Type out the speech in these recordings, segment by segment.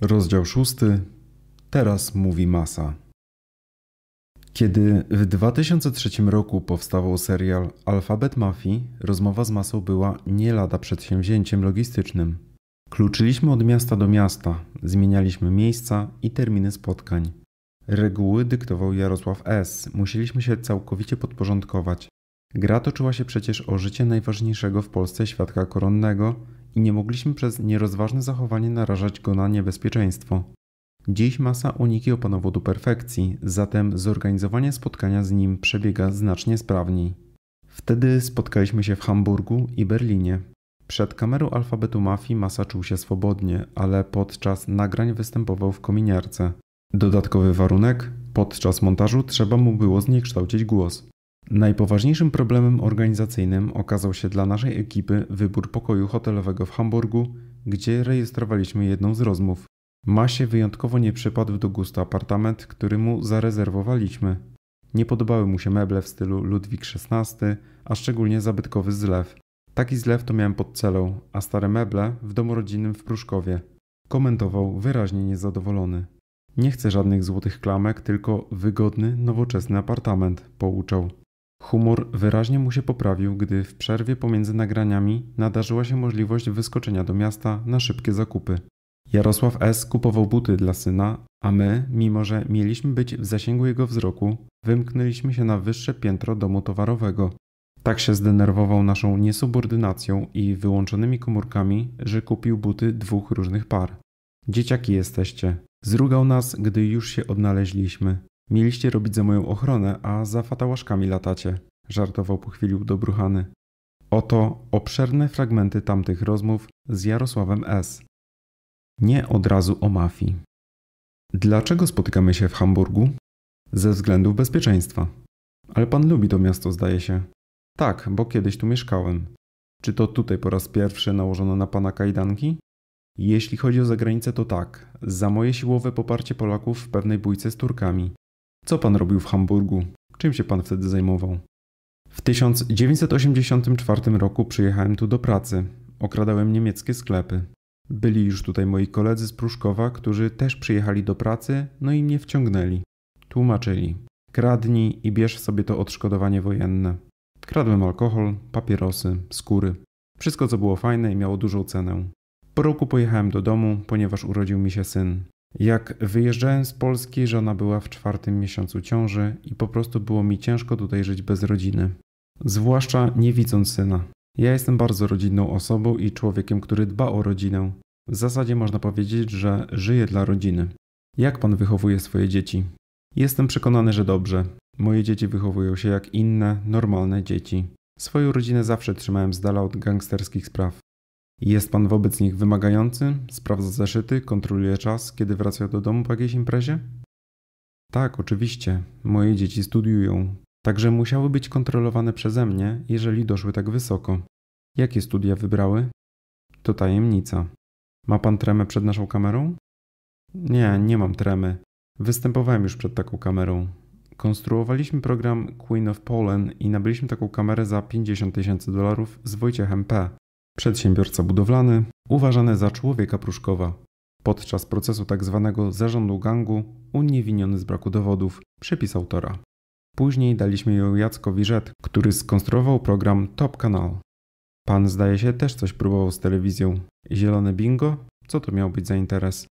Rozdział szósty. Teraz mówi masa. Kiedy w 2003 roku powstawał serial Alfabet Mafii, rozmowa z masą była nie lada przedsięwzięciem logistycznym. Kluczyliśmy od miasta do miasta, zmienialiśmy miejsca i terminy spotkań. Reguły dyktował Jarosław S. Musieliśmy się całkowicie podporządkować. Gra toczyła się przecież o życie najważniejszego w Polsce świadka koronnego – i nie mogliśmy przez nierozważne zachowanie narażać go na niebezpieczeństwo. Dziś masa uniki opanował do perfekcji, zatem zorganizowanie spotkania z nim przebiega znacznie sprawniej. Wtedy spotkaliśmy się w Hamburgu i Berlinie. Przed kamerą alfabetu mafii masa czuł się swobodnie, ale podczas nagrań występował w kominiarce. Dodatkowy warunek? Podczas montażu trzeba mu było zniekształcić głos. Najpoważniejszym problemem organizacyjnym okazał się dla naszej ekipy wybór pokoju hotelowego w Hamburgu, gdzie rejestrowaliśmy jedną z rozmów. Masie wyjątkowo nie przypadł do gustu apartament, który mu zarezerwowaliśmy. Nie podobały mu się meble w stylu Ludwik XVI, a szczególnie zabytkowy zlew. Taki zlew to miałem pod celą, a stare meble w domu rodzinnym w Pruszkowie. Komentował wyraźnie niezadowolony. Nie chcę żadnych złotych klamek, tylko wygodny, nowoczesny apartament, pouczał. Humor wyraźnie mu się poprawił, gdy w przerwie pomiędzy nagraniami nadarzyła się możliwość wyskoczenia do miasta na szybkie zakupy. Jarosław S. kupował buty dla syna, a my, mimo że mieliśmy być w zasięgu jego wzroku, wymknęliśmy się na wyższe piętro domu towarowego. Tak się zdenerwował naszą niesubordynacją i wyłączonymi komórkami, że kupił buty dwóch różnych par. Dzieciaki jesteście. Zrugał nas, gdy już się odnaleźliśmy. Mieliście robić za moją ochronę, a za fatałaszkami latacie, żartował po chwili udobruchany. Oto obszerne fragmenty tamtych rozmów z Jarosławem S. Nie od razu o mafii. Dlaczego spotykamy się w Hamburgu? Ze względów bezpieczeństwa. Ale pan lubi to miasto, zdaje się. Tak, bo kiedyś tu mieszkałem. Czy to tutaj po raz pierwszy nałożono na pana kajdanki? Jeśli chodzi o zagranicę, to tak. Za moje siłowe poparcie Polaków w pewnej bójce z Turkami. Co pan robił w Hamburgu? Czym się pan wtedy zajmował? W 1984 roku przyjechałem tu do pracy. Okradałem niemieckie sklepy. Byli już tutaj moi koledzy z Pruszkowa, którzy też przyjechali do pracy, no i mnie wciągnęli. Tłumaczyli. Kradnij i bierz sobie to odszkodowanie wojenne. Kradłem alkohol, papierosy, skóry. Wszystko co było fajne i miało dużą cenę. Po roku pojechałem do domu, ponieważ urodził mi się syn. Jak wyjeżdżałem z Polski, żona była w czwartym miesiącu ciąży i po prostu było mi ciężko tutaj żyć bez rodziny. Zwłaszcza nie widząc syna. Ja jestem bardzo rodzinną osobą i człowiekiem, który dba o rodzinę. W zasadzie można powiedzieć, że żyję dla rodziny. Jak pan wychowuje swoje dzieci? Jestem przekonany, że dobrze. Moje dzieci wychowują się jak inne, normalne dzieci. Swoją rodzinę zawsze trzymałem z dala od gangsterskich spraw. Jest pan wobec nich wymagający? Sprawdza zeszyty? Kontroluje czas, kiedy wraca do domu po jakiejś imprezie? Tak, oczywiście. Moje dzieci studiują. Także musiały być kontrolowane przeze mnie, jeżeli doszły tak wysoko. Jakie studia wybrały? To tajemnica. Ma pan tremę przed naszą kamerą? Nie, nie mam tremy. Występowałem już przed taką kamerą. Konstruowaliśmy program Queen of Poland i nabyliśmy taką kamerę za 50 tysięcy dolarów z Wojciechem P przedsiębiorca budowlany, uważany za człowieka Pruszkowa. Podczas procesu tzw. Tak zarządu gangu uniewiniony z braku dowodów, przypis autora. Później daliśmy ją Jackowi Rzet, który skonstruował program Top Kanal. Pan zdaje się też coś próbował z telewizją. Zielone bingo? Co to miał być za interes?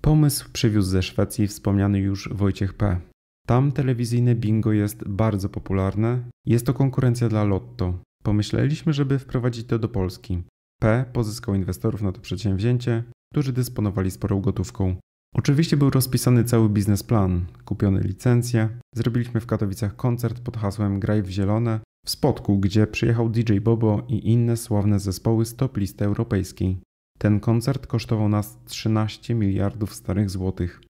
Pomysł przywiózł ze Szwecji wspomniany już Wojciech P. Tam telewizyjne bingo jest bardzo popularne. Jest to konkurencja dla lotto. Pomyśleliśmy, żeby wprowadzić to do Polski. P pozyskał inwestorów na to przedsięwzięcie, którzy dysponowali sporą gotówką. Oczywiście był rozpisany cały biznesplan, kupione licencje, zrobiliśmy w Katowicach koncert pod hasłem Graj w Zielone, w spotku, gdzie przyjechał DJ Bobo i inne sławne zespoły z top listy europejskiej. Ten koncert kosztował nas 13 miliardów starych złotych.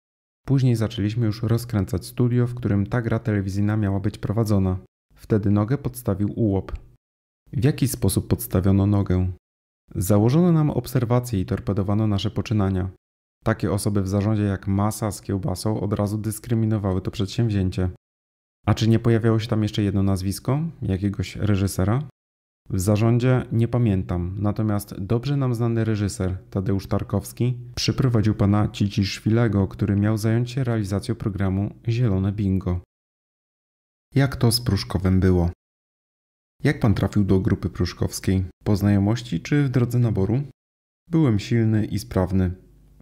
Później zaczęliśmy już rozkręcać studio, w którym ta gra telewizyjna miała być prowadzona. Wtedy nogę podstawił ułop, w jaki sposób podstawiono nogę? Założono nam obserwacje i torpedowano nasze poczynania. Takie osoby w zarządzie jak Masa z kiełbasą od razu dyskryminowały to przedsięwzięcie. A czy nie pojawiało się tam jeszcze jedno nazwisko jakiegoś reżysera? W zarządzie nie pamiętam, natomiast dobrze nam znany reżyser Tadeusz Tarkowski przyprowadził pana Ciciszwilego, który miał zająć się realizacją programu Zielone Bingo. Jak to z Pruszkowem było? Jak pan trafił do grupy pruszkowskiej? Po znajomości czy w drodze naboru? Byłem silny i sprawny.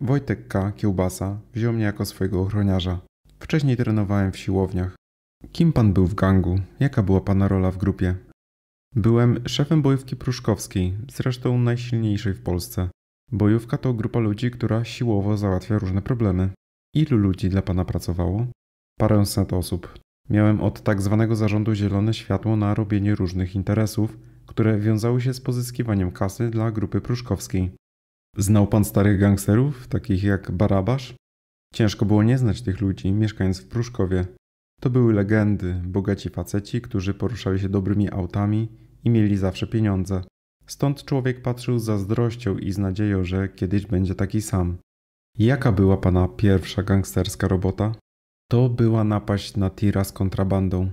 Wojtek K. Kiełbasa wziął mnie jako swojego ochroniarza. Wcześniej trenowałem w siłowniach. Kim pan był w gangu? Jaka była pana rola w grupie? Byłem szefem bojówki pruszkowskiej, zresztą najsilniejszej w Polsce. Bojówka to grupa ludzi, która siłowo załatwia różne problemy. Ilu ludzi dla pana pracowało? Paręset osób. Miałem od tak zwanego zarządu zielone światło na robienie różnych interesów, które wiązały się z pozyskiwaniem kasy dla grupy pruszkowskiej. Znał pan starych gangsterów, takich jak Barabasz? Ciężko było nie znać tych ludzi, mieszkając w Pruszkowie. To były legendy, bogaci faceci, którzy poruszali się dobrymi autami i mieli zawsze pieniądze. Stąd człowiek patrzył z zazdrością i z nadzieją, że kiedyś będzie taki sam. Jaka była pana pierwsza gangsterska robota? To była napaść na tira z kontrabandą.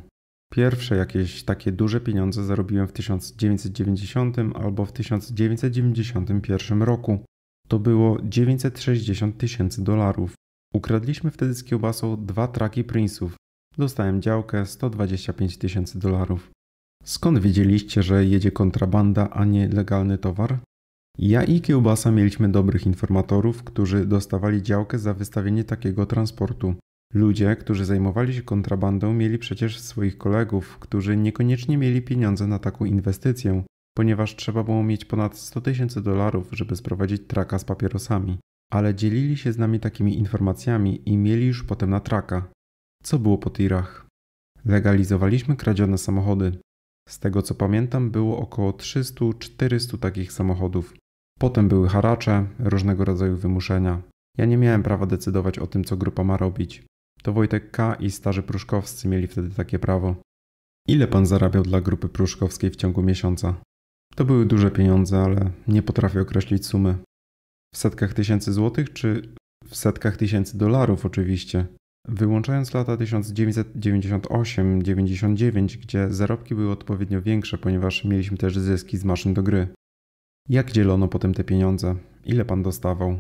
Pierwsze jakieś takie duże pieniądze zarobiłem w 1990 albo w 1991 roku. To było 960 tysięcy dolarów. Ukradliśmy wtedy z kiełbasą dwa traki Prince'ów. Dostałem działkę 125 tysięcy dolarów. Skąd wiedzieliście, że jedzie kontrabanda, a nie legalny towar? Ja i kiełbasa mieliśmy dobrych informatorów, którzy dostawali działkę za wystawienie takiego transportu. Ludzie, którzy zajmowali się kontrabandą, mieli przecież swoich kolegów, którzy niekoniecznie mieli pieniądze na taką inwestycję, ponieważ trzeba było mieć ponad 100 tysięcy dolarów, żeby sprowadzić traka z papierosami. Ale dzielili się z nami takimi informacjami i mieli już potem na traka. Co było po tirach? Legalizowaliśmy kradzione samochody. Z tego co pamiętam, było około 300-400 takich samochodów. Potem były haracze, różnego rodzaju wymuszenia. Ja nie miałem prawa decydować o tym, co grupa ma robić. To Wojtek K. i starzy pruszkowscy mieli wtedy takie prawo. Ile pan zarabiał dla grupy pruszkowskiej w ciągu miesiąca? To były duże pieniądze, ale nie potrafię określić sumy. W setkach tysięcy złotych czy w setkach tysięcy dolarów oczywiście. Wyłączając lata 1998-99, gdzie zarobki były odpowiednio większe, ponieważ mieliśmy też zyski z maszyn do gry. Jak dzielono potem te pieniądze? Ile pan dostawał?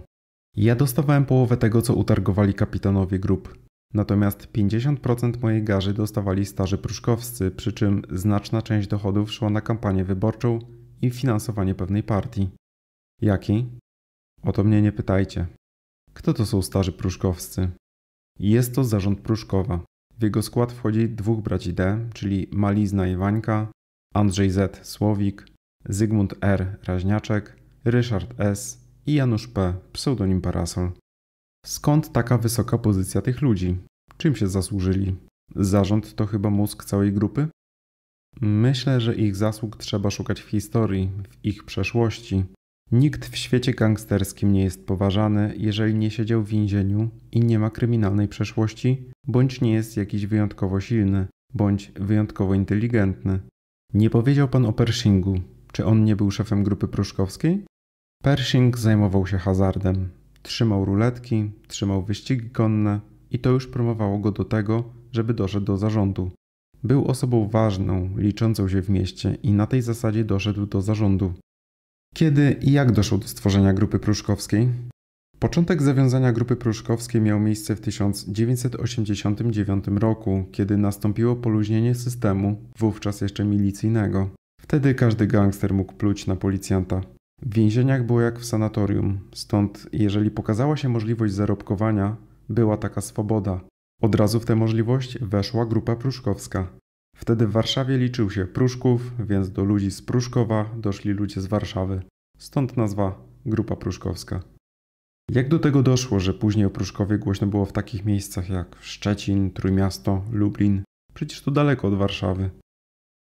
Ja dostawałem połowę tego, co utargowali kapitanowie grup. Natomiast 50% mojej garzy dostawali starzy pruszkowscy, przy czym znaczna część dochodów szła na kampanię wyborczą i finansowanie pewnej partii. Jaki? O to mnie nie pytajcie. Kto to są starzy pruszkowscy? Jest to zarząd Pruszkowa. W jego skład wchodzi dwóch braci D, czyli Malizna Iwańka, Andrzej Z. Słowik, Zygmunt R. Raźniaczek, Ryszard S. i Janusz P. pseudonim Parasol. Skąd taka wysoka pozycja tych ludzi? Czym się zasłużyli? Zarząd to chyba mózg całej grupy? Myślę, że ich zasług trzeba szukać w historii, w ich przeszłości. Nikt w świecie gangsterskim nie jest poważany, jeżeli nie siedział w więzieniu i nie ma kryminalnej przeszłości, bądź nie jest jakiś wyjątkowo silny, bądź wyjątkowo inteligentny. Nie powiedział pan o Pershingu. Czy on nie był szefem grupy pruszkowskiej? Pershing zajmował się hazardem. Trzymał ruletki, trzymał wyścigi konne i to już promowało go do tego, żeby doszedł do zarządu. Był osobą ważną, liczącą się w mieście i na tej zasadzie doszedł do zarządu. Kiedy i jak doszło do stworzenia Grupy Pruszkowskiej? Początek zawiązania Grupy Pruszkowskiej miał miejsce w 1989 roku, kiedy nastąpiło poluźnienie systemu, wówczas jeszcze milicyjnego. Wtedy każdy gangster mógł pluć na policjanta. W więzieniach było jak w sanatorium, stąd jeżeli pokazała się możliwość zarobkowania, była taka swoboda. Od razu w tę możliwość weszła grupa pruszkowska. Wtedy w Warszawie liczył się Pruszków, więc do ludzi z Pruszkowa doszli ludzie z Warszawy. Stąd nazwa Grupa Pruszkowska. Jak do tego doszło, że później o Pruszkowie głośno było w takich miejscach jak Szczecin, Trójmiasto, Lublin? Przecież to daleko od Warszawy.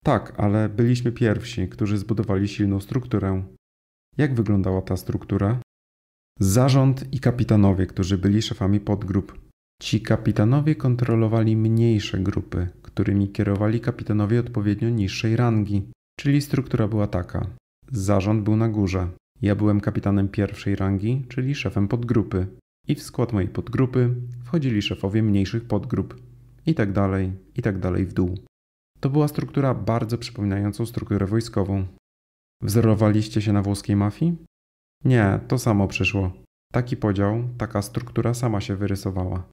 Tak, ale byliśmy pierwsi, którzy zbudowali silną strukturę, jak wyglądała ta struktura? Zarząd i kapitanowie, którzy byli szefami podgrup. Ci kapitanowie kontrolowali mniejsze grupy, którymi kierowali kapitanowie odpowiednio niższej rangi. Czyli struktura była taka. Zarząd był na górze. Ja byłem kapitanem pierwszej rangi, czyli szefem podgrupy. I w skład mojej podgrupy wchodzili szefowie mniejszych podgrup. I tak dalej, i tak dalej w dół. To była struktura bardzo przypominającą strukturę wojskową. Wzorowaliście się na włoskiej mafii? Nie, to samo przyszło. Taki podział, taka struktura sama się wyrysowała.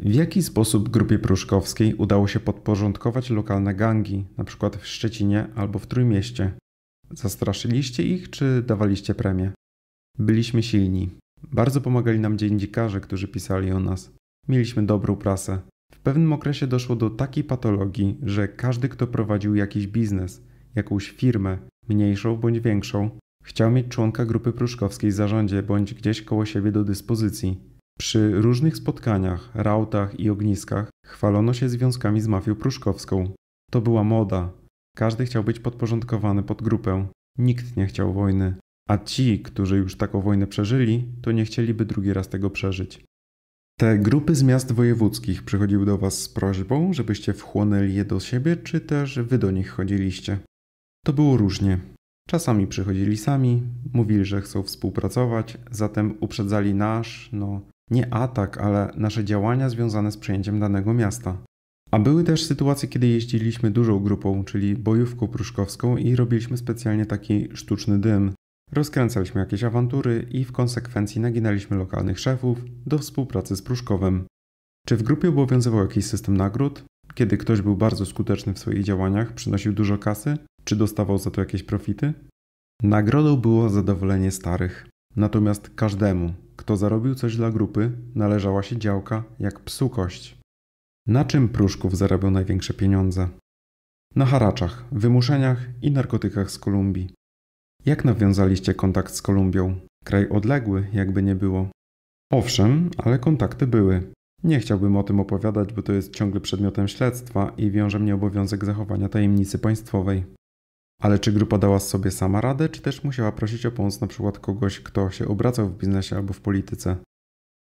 W jaki sposób grupie pruszkowskiej udało się podporządkować lokalne gangi, np. w Szczecinie albo w Trójmieście? Zastraszyliście ich czy dawaliście premię? Byliśmy silni. Bardzo pomagali nam dziennikarze, którzy pisali o nas. Mieliśmy dobrą prasę. W pewnym okresie doszło do takiej patologii, że każdy, kto prowadził jakiś biznes, jakąś firmę, mniejszą bądź większą, chciał mieć członka grupy pruszkowskiej w zarządzie bądź gdzieś koło siebie do dyspozycji. Przy różnych spotkaniach, rautach i ogniskach chwalono się związkami z mafią pruszkowską. To była moda. Każdy chciał być podporządkowany pod grupę. Nikt nie chciał wojny. A ci, którzy już taką wojnę przeżyli, to nie chcieliby drugi raz tego przeżyć. Te grupy z miast wojewódzkich przychodziły do Was z prośbą, żebyście wchłonęli je do siebie, czy też Wy do nich chodziliście? To było różnie. Czasami przychodzili sami, mówili, że chcą współpracować, zatem uprzedzali nasz, no nie atak, ale nasze działania związane z przejęciem danego miasta. A były też sytuacje, kiedy jeździliśmy dużą grupą, czyli bojówką pruszkowską i robiliśmy specjalnie taki sztuczny dym. Rozkręcaliśmy jakieś awantury i w konsekwencji naginaliśmy lokalnych szefów do współpracy z Pruszkowem. Czy w grupie obowiązywał jakiś system nagród? kiedy ktoś był bardzo skuteczny w swoich działaniach, przynosił dużo kasy, czy dostawał za to jakieś profity? Nagrodą było zadowolenie starych. Natomiast każdemu, kto zarobił coś dla grupy, należała się działka jak psukość. Na czym Pruszków zarabiał największe pieniądze? Na haraczach, wymuszeniach i narkotykach z Kolumbii. Jak nawiązaliście kontakt z Kolumbią? Kraj odległy, jakby nie było. Owszem, ale kontakty były. Nie chciałbym o tym opowiadać, bo to jest ciągle przedmiotem śledztwa i wiąże mnie obowiązek zachowania tajemnicy państwowej. Ale czy grupa dała sobie sama radę, czy też musiała prosić o pomoc na przykład kogoś, kto się obracał w biznesie albo w polityce?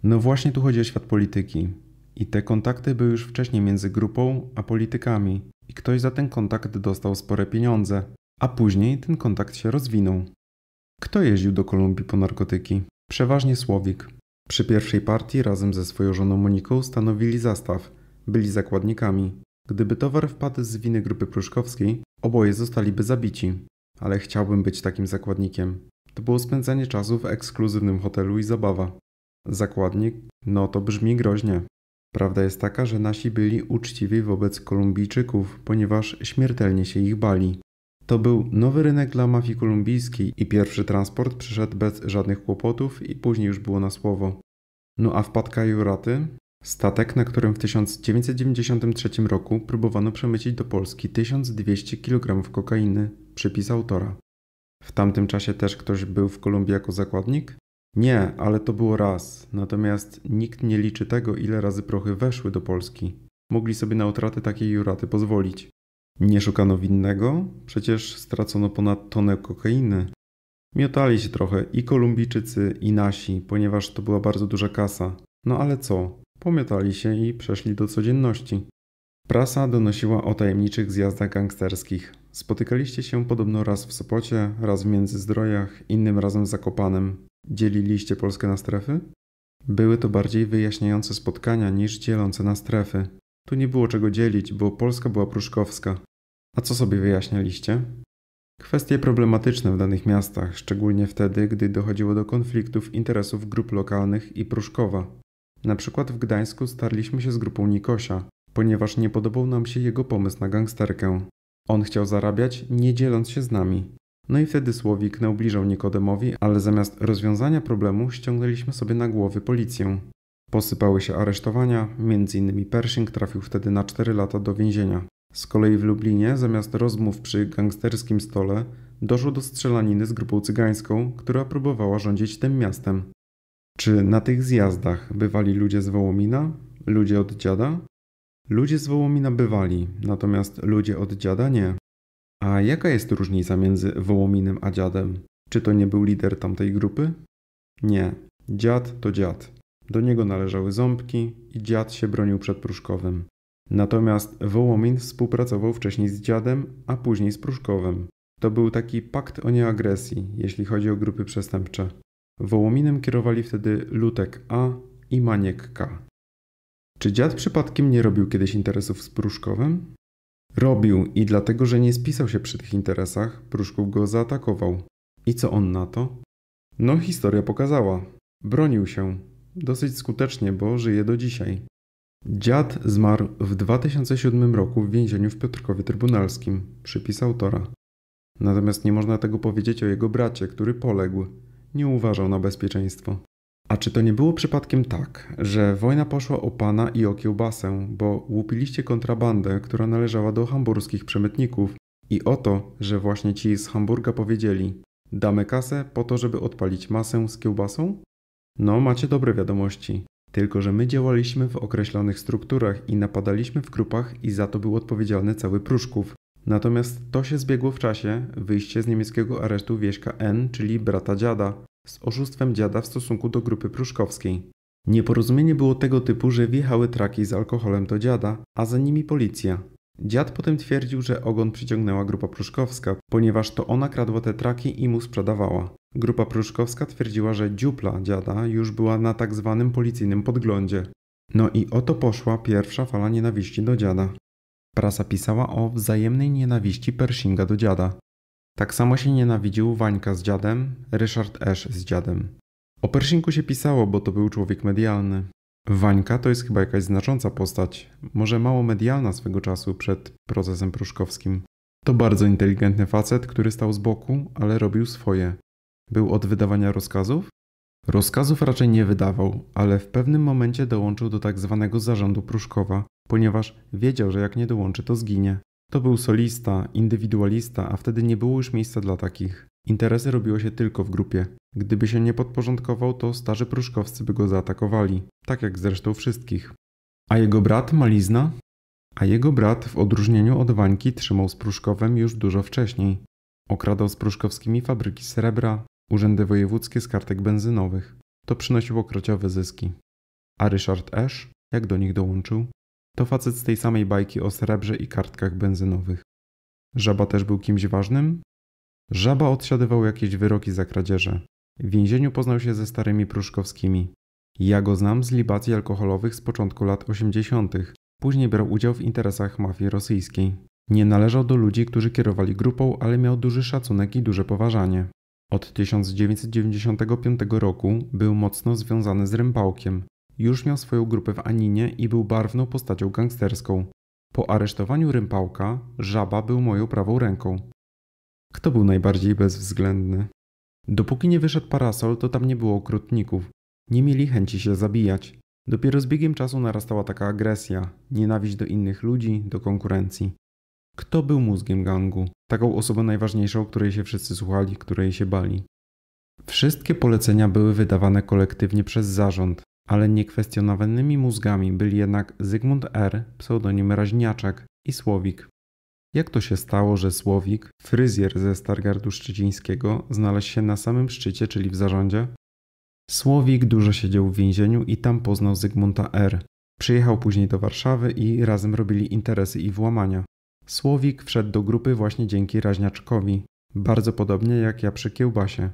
No właśnie tu chodzi o świat polityki. I te kontakty były już wcześniej między grupą a politykami, i ktoś za ten kontakt dostał spore pieniądze, a później ten kontakt się rozwinął. Kto jeździł do Kolumbii po narkotyki? Przeważnie Słowik. Przy pierwszej partii razem ze swoją żoną Moniką stanowili zastaw, byli zakładnikami. Gdyby towar wpadł z winy grupy pruszkowskiej, oboje zostaliby zabici. Ale chciałbym być takim zakładnikiem. To było spędzanie czasu w ekskluzywnym hotelu i zabawa. Zakładnik? No to brzmi groźnie. Prawda jest taka, że nasi byli uczciwi wobec Kolumbijczyków, ponieważ śmiertelnie się ich bali. To był nowy rynek dla mafii kolumbijskiej i pierwszy transport przyszedł bez żadnych kłopotów i później już było na słowo. No a wpadka Juraty? Statek, na którym w 1993 roku próbowano przemycić do Polski 1200 kg kokainy, przypis autora. W tamtym czasie też ktoś był w Kolumbii jako zakładnik? Nie, ale to było raz, natomiast nikt nie liczy tego, ile razy prochy weszły do Polski. Mogli sobie na utratę takiej juraty pozwolić. Nie szukano winnego, przecież stracono ponad tonę kokainy. Miotali się trochę i Kolumbijczycy, i nasi, ponieważ to była bardzo duża kasa. No ale co? Pomiotali się i przeszli do codzienności. Prasa donosiła o tajemniczych zjazdach gangsterskich. Spotykaliście się podobno raz w Sopocie, raz w Międzyzdrojach, innym razem w Zakopanem. Dzieliliście Polskę na strefy? Były to bardziej wyjaśniające spotkania niż dzielące na strefy. Tu nie było czego dzielić, bo Polska była pruszkowska. A co sobie wyjaśnialiście? Kwestie problematyczne w danych miastach, szczególnie wtedy, gdy dochodziło do konfliktów interesów grup lokalnych i Pruszkowa. Na przykład w Gdańsku starliśmy się z grupą Nikosia, ponieważ nie podobał nam się jego pomysł na gangsterkę. On chciał zarabiać, nie dzieląc się z nami. No i wtedy Słowik naubliżał Nikodemowi, ale zamiast rozwiązania problemu ściągnęliśmy sobie na głowy policję. Posypały się aresztowania, m.in. Pershing trafił wtedy na 4 lata do więzienia. Z kolei w Lublinie, zamiast rozmów przy gangsterskim stole, doszło do strzelaniny z grupą cygańską, która próbowała rządzić tym miastem. Czy na tych zjazdach bywali ludzie z Wołomina? Ludzie od dziada? Ludzie z Wołomina bywali, natomiast ludzie od dziada nie. A jaka jest różnica między Wołominem a dziadem? Czy to nie był lider tamtej grupy? Nie. Dziad to dziad. Do niego należały ząbki i dziad się bronił przed Pruszkowem. Natomiast Wołomin współpracował wcześniej z dziadem, a później z Pruszkowem. To był taki pakt o nieagresji, jeśli chodzi o grupy przestępcze. Wołominem kierowali wtedy Lutek A i Maniek K. Czy dziad przypadkiem nie robił kiedyś interesów z Pruszkowem? Robił i dlatego, że nie spisał się przy tych interesach, Pruszków go zaatakował. I co on na to? No, historia pokazała. Bronił się, Dosyć skutecznie, bo żyje do dzisiaj. Dziad zmarł w 2007 roku w więzieniu w Piotrkowie Trybunalskim, przypis autora. Natomiast nie można tego powiedzieć o jego bracie, który poległ. Nie uważał na bezpieczeństwo. A czy to nie było przypadkiem tak, że wojna poszła o pana i o kiełbasę, bo łupiliście kontrabandę, która należała do hamburskich przemytników i o to, że właśnie ci z Hamburga powiedzieli damy kasę po to, żeby odpalić masę z kiełbasą? No, macie dobre wiadomości. Tylko, że my działaliśmy w określonych strukturach i napadaliśmy w grupach i za to był odpowiedzialny cały Pruszków. Natomiast to się zbiegło w czasie wyjście z niemieckiego aresztu Wieśka N, czyli brata dziada, z oszustwem dziada w stosunku do grupy pruszkowskiej. Nieporozumienie było tego typu, że wjechały traki z alkoholem do dziada, a za nimi policja, Dziad potem twierdził, że ogon przyciągnęła grupa pruszkowska, ponieważ to ona kradła te traki i mu sprzedawała. Grupa pruszkowska twierdziła, że dziupla dziada już była na tak zwanym policyjnym podglądzie. No i oto poszła pierwsza fala nienawiści do dziada. Prasa pisała o wzajemnej nienawiści Pershinga do dziada. Tak samo się nienawidził Wańka z dziadem, Ryszard Esz z dziadem. O Pershingu się pisało, bo to był człowiek medialny. Wańka to jest chyba jakaś znacząca postać, może mało medialna swego czasu przed procesem pruszkowskim. To bardzo inteligentny facet, który stał z boku, ale robił swoje. Był od wydawania rozkazów? Rozkazów raczej nie wydawał, ale w pewnym momencie dołączył do tak zwanego zarządu Pruszkowa, ponieważ wiedział, że jak nie dołączy, to zginie. To był solista, indywidualista, a wtedy nie było już miejsca dla takich. Interesy robiło się tylko w grupie. Gdyby się nie podporządkował, to starzy pruszkowcy by go zaatakowali, tak jak zresztą wszystkich. A jego brat Malizna? A jego brat w odróżnieniu od Wańki trzymał z Pruszkowem już dużo wcześniej. Okradał z pruszkowskimi fabryki srebra, urzędy wojewódzkie z kartek benzynowych. To przynosiło krociowe zyski. A Ryszard Esz, jak do nich dołączył? To facet z tej samej bajki o srebrze i kartkach benzynowych. Żaba też był kimś ważnym? Żaba odsiadywał jakieś wyroki za kradzieże. W więzieniu poznał się ze starymi pruszkowskimi. Ja go znam z libacji alkoholowych z początku lat 80. Później brał udział w interesach mafii rosyjskiej. Nie należał do ludzi, którzy kierowali grupą, ale miał duży szacunek i duże poważanie. Od 1995 roku był mocno związany z Rympałkiem, już miał swoją grupę w Aninie i był barwną postacią gangsterską. Po aresztowaniu Rympałka, Żaba był moją prawą ręką. Kto był najbardziej bezwzględny? Dopóki nie wyszedł parasol, to tam nie było okrutników. Nie mieli chęci się zabijać. Dopiero z biegiem czasu narastała taka agresja, nienawiść do innych ludzi, do konkurencji. Kto był mózgiem gangu? Taką osobą najważniejszą, której się wszyscy słuchali, której się bali. Wszystkie polecenia były wydawane kolektywnie przez zarząd, ale niekwestionowanymi mózgami byli jednak Zygmunt R., pseudonim Raźniaczek i Słowik. Jak to się stało, że Słowik, fryzjer ze Stargardu Szczecińskiego, znalazł się na samym szczycie, czyli w zarządzie? Słowik dużo siedział w więzieniu i tam poznał Zygmunta R. Przyjechał później do Warszawy i razem robili interesy i włamania. Słowik wszedł do grupy właśnie dzięki Raźniaczkowi, bardzo podobnie jak ja przy kiełbasie.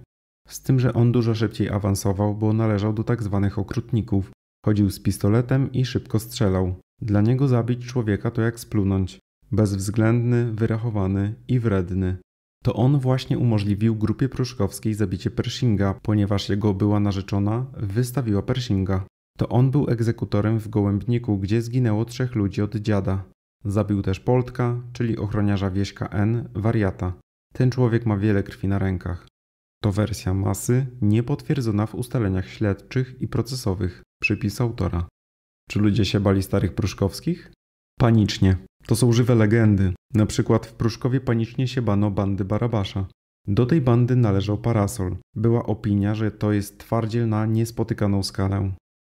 Z tym, że on dużo szybciej awansował, bo należał do tak zwanych okrutników. Chodził z pistoletem i szybko strzelał. Dla niego zabić człowieka to jak splunąć. Bezwzględny, wyrachowany i wredny. To on właśnie umożliwił grupie pruszkowskiej zabicie Pershinga, ponieważ jego była narzeczona wystawiła Pershinga. To on był egzekutorem w Gołębniku, gdzie zginęło trzech ludzi od dziada. Zabił też Poltka, czyli ochroniarza wieśka N, wariata. Ten człowiek ma wiele krwi na rękach. To wersja masy niepotwierdzona w ustaleniach śledczych i procesowych, przypis autora. Czy ludzie się bali starych pruszkowskich? Panicznie. To są żywe legendy. Na przykład w Pruszkowie panicznie się bano bandy Barabasza. Do tej bandy należał parasol. Była opinia, że to jest twardziel na niespotykaną skalę.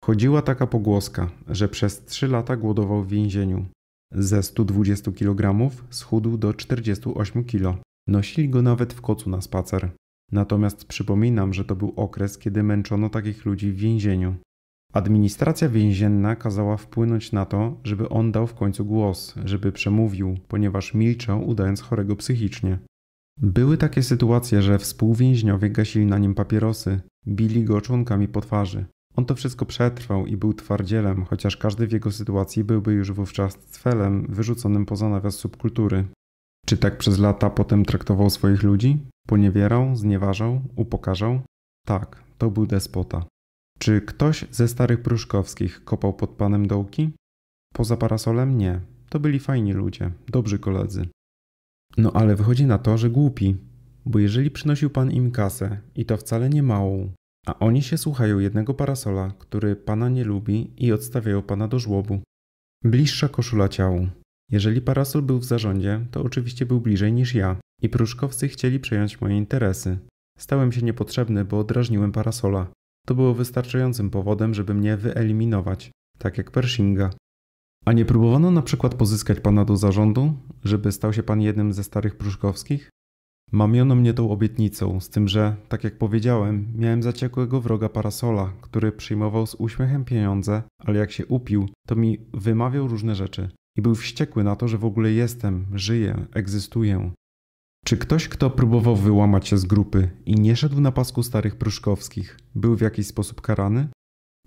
Chodziła taka pogłoska, że przez 3 lata głodował w więzieniu. Ze 120 kg schudł do 48 kg. Nosili go nawet w kocu na spacer. Natomiast przypominam, że to był okres, kiedy męczono takich ludzi w więzieniu. Administracja więzienna kazała wpłynąć na to, żeby on dał w końcu głos, żeby przemówił, ponieważ milczał, udając chorego psychicznie. Były takie sytuacje, że współwięźniowie gasili na nim papierosy, bili go członkami po twarzy. On to wszystko przetrwał i był twardzielem, chociaż każdy w jego sytuacji byłby już wówczas cfelem wyrzuconym poza nawias subkultury. Czy tak przez lata potem traktował swoich ludzi? Poniewierał, znieważał, upokarzał? Tak, to był despota. Czy ktoś ze starych Pruszkowskich kopał pod panem dołki? Poza parasolem nie. To byli fajni ludzie, dobrzy koledzy. No ale wychodzi na to, że głupi, bo jeżeli przynosił pan im kasę i to wcale nie małą, a oni się słuchają jednego parasola, który pana nie lubi i odstawiają pana do żłobu. Bliższa koszula ciału. Jeżeli Parasol był w zarządzie, to oczywiście był bliżej niż ja i pruszkowcy chcieli przejąć moje interesy. Stałem się niepotrzebny, bo odrażniłem Parasola. To było wystarczającym powodem, żeby mnie wyeliminować, tak jak Pershinga. A nie próbowano na przykład pozyskać pana do zarządu, żeby stał się pan jednym ze starych pruszkowskich? Mamiono mnie tą obietnicą, z tym, że, tak jak powiedziałem, miałem zaciekłego wroga parasola, który przyjmował z uśmiechem pieniądze, ale jak się upił, to mi wymawiał różne rzeczy i był wściekły na to, że w ogóle jestem, żyję, egzystuję. Czy ktoś, kto próbował wyłamać się z grupy i nie szedł na pasku starych pruszkowskich, był w jakiś sposób karany?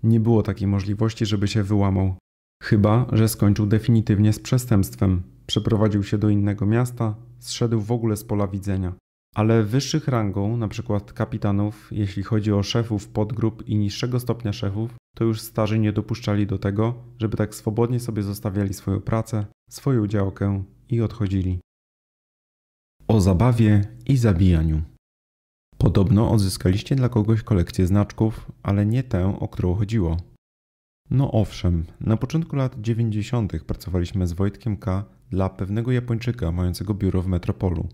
Nie było takiej możliwości, żeby się wyłamał. Chyba, że skończył definitywnie z przestępstwem, przeprowadził się do innego miasta, zszedł w ogóle z pola widzenia ale wyższych rangą, na przykład kapitanów, jeśli chodzi o szefów podgrup i niższego stopnia szefów, to już starzy nie dopuszczali do tego, żeby tak swobodnie sobie zostawiali swoją pracę, swoją działkę i odchodzili. O zabawie i zabijaniu. Podobno odzyskaliście dla kogoś kolekcję znaczków, ale nie tę, o którą chodziło. No owszem, na początku lat 90. pracowaliśmy z Wojtkiem K. dla pewnego Japończyka mającego biuro w Metropolu.